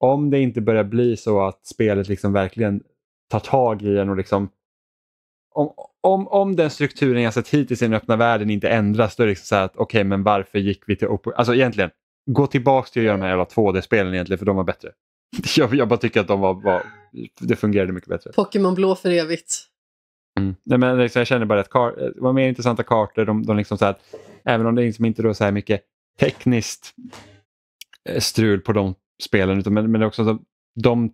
om det inte börjar bli så att spelet liksom verkligen tar tag i en och liksom om, om, om den strukturen jag sett hittills i den öppna världen inte ändras, då är det liksom så här att okej, okay, men varför gick vi till Open... Alltså egentligen, gå tillbaka till att göra de här jävla 2D-spelen egentligen, för de var bättre. Jag, jag bara tycker att de var, var det fungerade mycket bättre. Pokémon Blå för evigt. Mm. Nej, men liksom, jag känner bara att kar, eh, det var mer intressanta kartor. De, de liksom så här, även om det liksom inte är så här mycket tekniskt eh, strul på de spelen, utan, men, men också de, de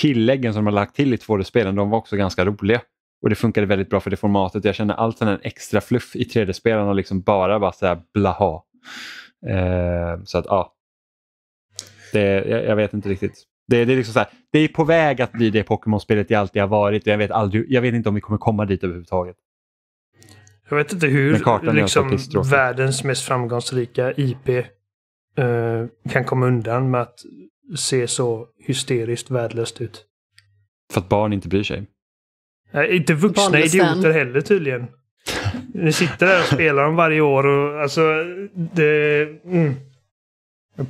tilläggen som de har lagt till i 2D-spelen, de var också ganska roliga. Och det funkade väldigt bra för det formatet. Jag känner allt sån extra fluff i 3 d spelarna liksom bara var så här blaha. Eh, så att ja, det, jag, jag, vet inte riktigt. Det, det, är liksom så här, det är på väg att bli det Pokémon-spelet jag alltid har varit jag vet, aldrig, jag vet inte om vi kommer komma dit överhuvudtaget. Jag vet inte hur alltså liksom, världens mest framgångsrika IP eh, kan komma undan med att se så hysteriskt värdelöst ut. För att barn inte bryr sig inte vuxna Barnlösten. idioter heller tydligen. Ni sitter där och spelar dem varje år och alltså det... Mm.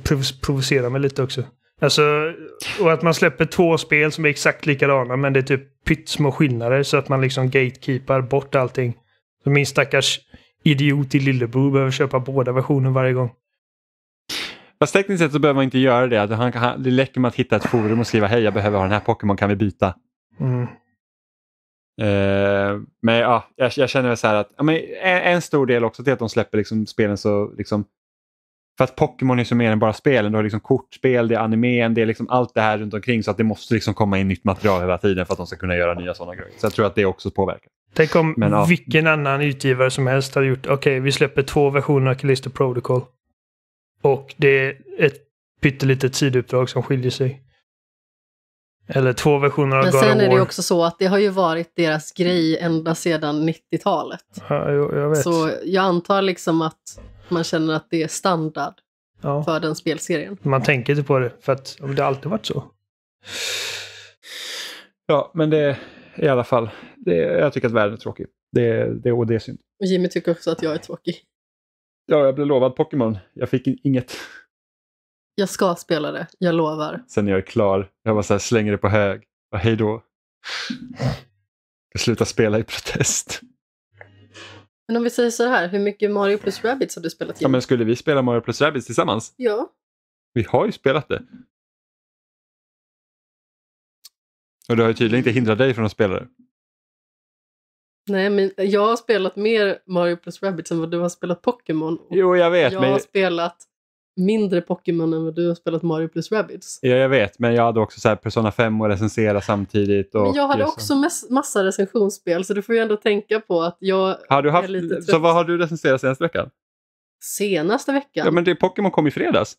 Prov provocerar mig lite också. Alltså, och att man släpper två spel som är exakt likadana men det är typ pyttsmå skillnader så att man liksom gatekeepar bort allting. Så min stackars idiot i lillebror behöver köpa båda versioner varje gång. Fast tekniskt sett så behöver man inte göra det. det räcker med att hitta ett forum och skriva hej jag behöver ha den här Pokémon, kan vi byta? Mm. Eh, men ja, jag, jag känner väl så här att ja, men en, en, stor del också till att de släpper liksom spelen så... Liksom, för att Pokémon är så mer än bara spelen. Du har liksom kortspel, det är animen, det är liksom allt det här runt omkring. Så att det måste liksom komma in nytt material hela tiden för att de ska kunna göra nya sådana grejer. Så jag tror att det också påverkar. Tänk om men, ja. vilken annan utgivare som helst hade gjort okej, okay, vi släpper två versioner av Callisto Protocol. Och det är ett pyttelitet sidouppdrag som skiljer sig. Eller två versioner av Men sen är det också så att det har ju varit deras grej ända sedan 90-talet. Ja, jag vet. Så jag antar liksom att man känner att det är standard ja. för den spelserien. Man tänker inte på det, för att det har alltid varit så. Ja, men det i alla fall. Det, jag tycker att världen är tråkig. Det, det, och det är synd. Jimmy tycker också att jag är tråkig. Ja, jag blev lovad Pokémon. Jag fick inget. Jag ska spela det, jag lovar. Sen när jag är klar, jag bara så här, slänger det på hög. Och hej då. Jag slutar spela i protest. Men om vi säger så här, hur mycket Mario plus Rabbids har du spelat in? Ja, men skulle vi spela Mario plus Rabbids tillsammans? Ja. Vi har ju spelat det. Och det har ju tydligen inte hindrat dig från att spela det. Nej, men jag har spelat mer Mario plus Rabbids än vad du har spelat Pokémon. Jo, jag vet. Jag men... har spelat mindre Pokémon än vad du har spelat Mario plus Rabbids. Ja, jag vet, men jag hade också så här Persona 5 och recensera samtidigt. Och men jag hade också massa recensionsspel, så du får ju ändå tänka på att jag har du haft, är lite trött. Så vad har du recenserat senaste veckan? Senaste veckan? Ja, men det, Pokémon kom i fredags.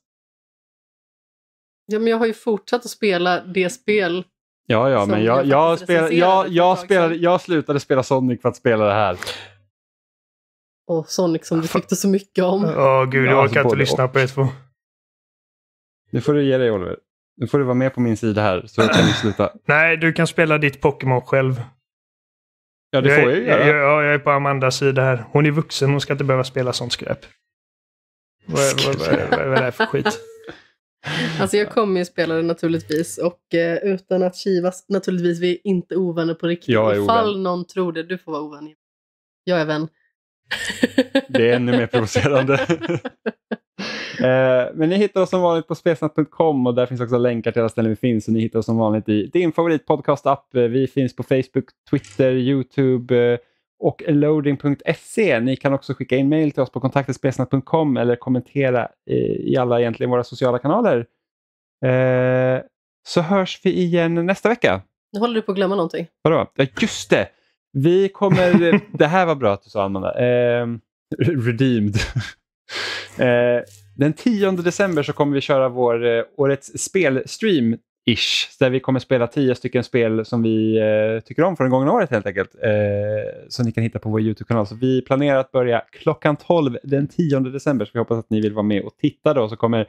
Ja, men jag har ju fortsatt att spela det spel Ja, ja, som men jag, jag, jag, spel, jag, jag, spelade, jag slutade spela Sonic för att spela det här. Och Sonic som du tyckte så mycket om. Ja, oh, gud, jag orkar alltså, inte lyssna på er två. Nu får du ge dig, Oliver. Nu får du vara med på min sida här, så jag kan sluta. Nej, du kan spela ditt Pokémon själv. Ja, det jag får jag ju göra. Jag, jag, är på Amandas sida här. Hon är vuxen, hon ska inte behöva spela sånt skräp. Vad är det här för skit? Alltså jag kommer ju spela det naturligtvis och eh, utan att kivas naturligtvis, vi är inte ovänner på riktigt. Jag är ovän. Ifall någon tror det, du får vara ovän. Jag är vän. Det är ännu mer provocerande. Eh, men ni hittar oss som vanligt på spelsnack.com och där finns också länkar till alla ställen vi finns. Och ni hittar oss som vanligt i din favoritpodcast-app. Eh, vi finns på Facebook, Twitter, Youtube eh, och loading.se. Ni kan också skicka in mejl till oss på kontaktetspelsnack.com eller kommentera i, alla egentligen våra sociala kanaler. så hörs vi igen nästa vecka. Nu håller du på att glömma någonting. Vadå? Ja, just det! Vi kommer... det här var bra att du sa, Amanda. Ehm, eh, redeemed. den 10 december så kommer vi köra vår eh, årets spelstream Ish, där vi kommer spela tio stycken spel som vi eh, tycker om från det gångna året helt enkelt. Eh, som ni kan hitta på vår YouTube-kanal. Så vi planerar att börja klockan 12 den 10 december. Så vi hoppas att ni vill vara med och titta då. Så kommer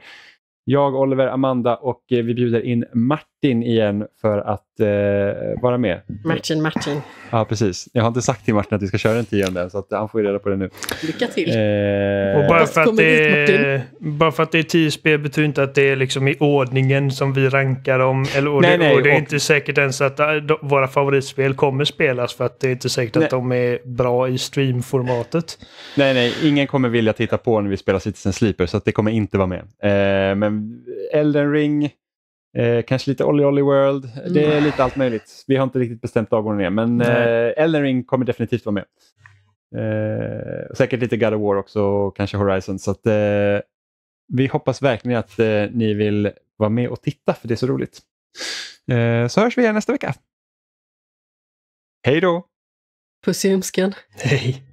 jag, Oliver, Amanda och vi bjuder in Martin in igen för att eh, vara med. Martin, Martin. Ja, precis. Jag har inte sagt till Martin att vi ska köra en tionde än, så att han får ju reda på det nu. Lycka till. Eh, och bara för, att det är, bara för att det är tio spel betyder inte att det är liksom i ordningen som vi rankar dem. Eller, och, nej, det, nej, och det är och... inte säkert ens att eh, våra favoritspel kommer spelas för att det är inte säkert nej. att de är bra i streamformatet. Nej, nej, ingen kommer vilja titta på när vi spelar Citizen Sleeper så att det kommer inte vara med. Eh, men Elden Ring Eh, kanske lite Olly Olly World. Mm. Det är lite allt möjligt. Vi har inte riktigt bestämt dagordningen men mm. eh, Elden Ring kommer definitivt vara med. Eh, säkert lite God of War också och kanske Horizon. Så att, eh, vi hoppas verkligen att eh, ni vill vara med och titta för det är så roligt. Eh, så hörs vi igen nästa vecka. Hej då! Puss i ömskan. Hej!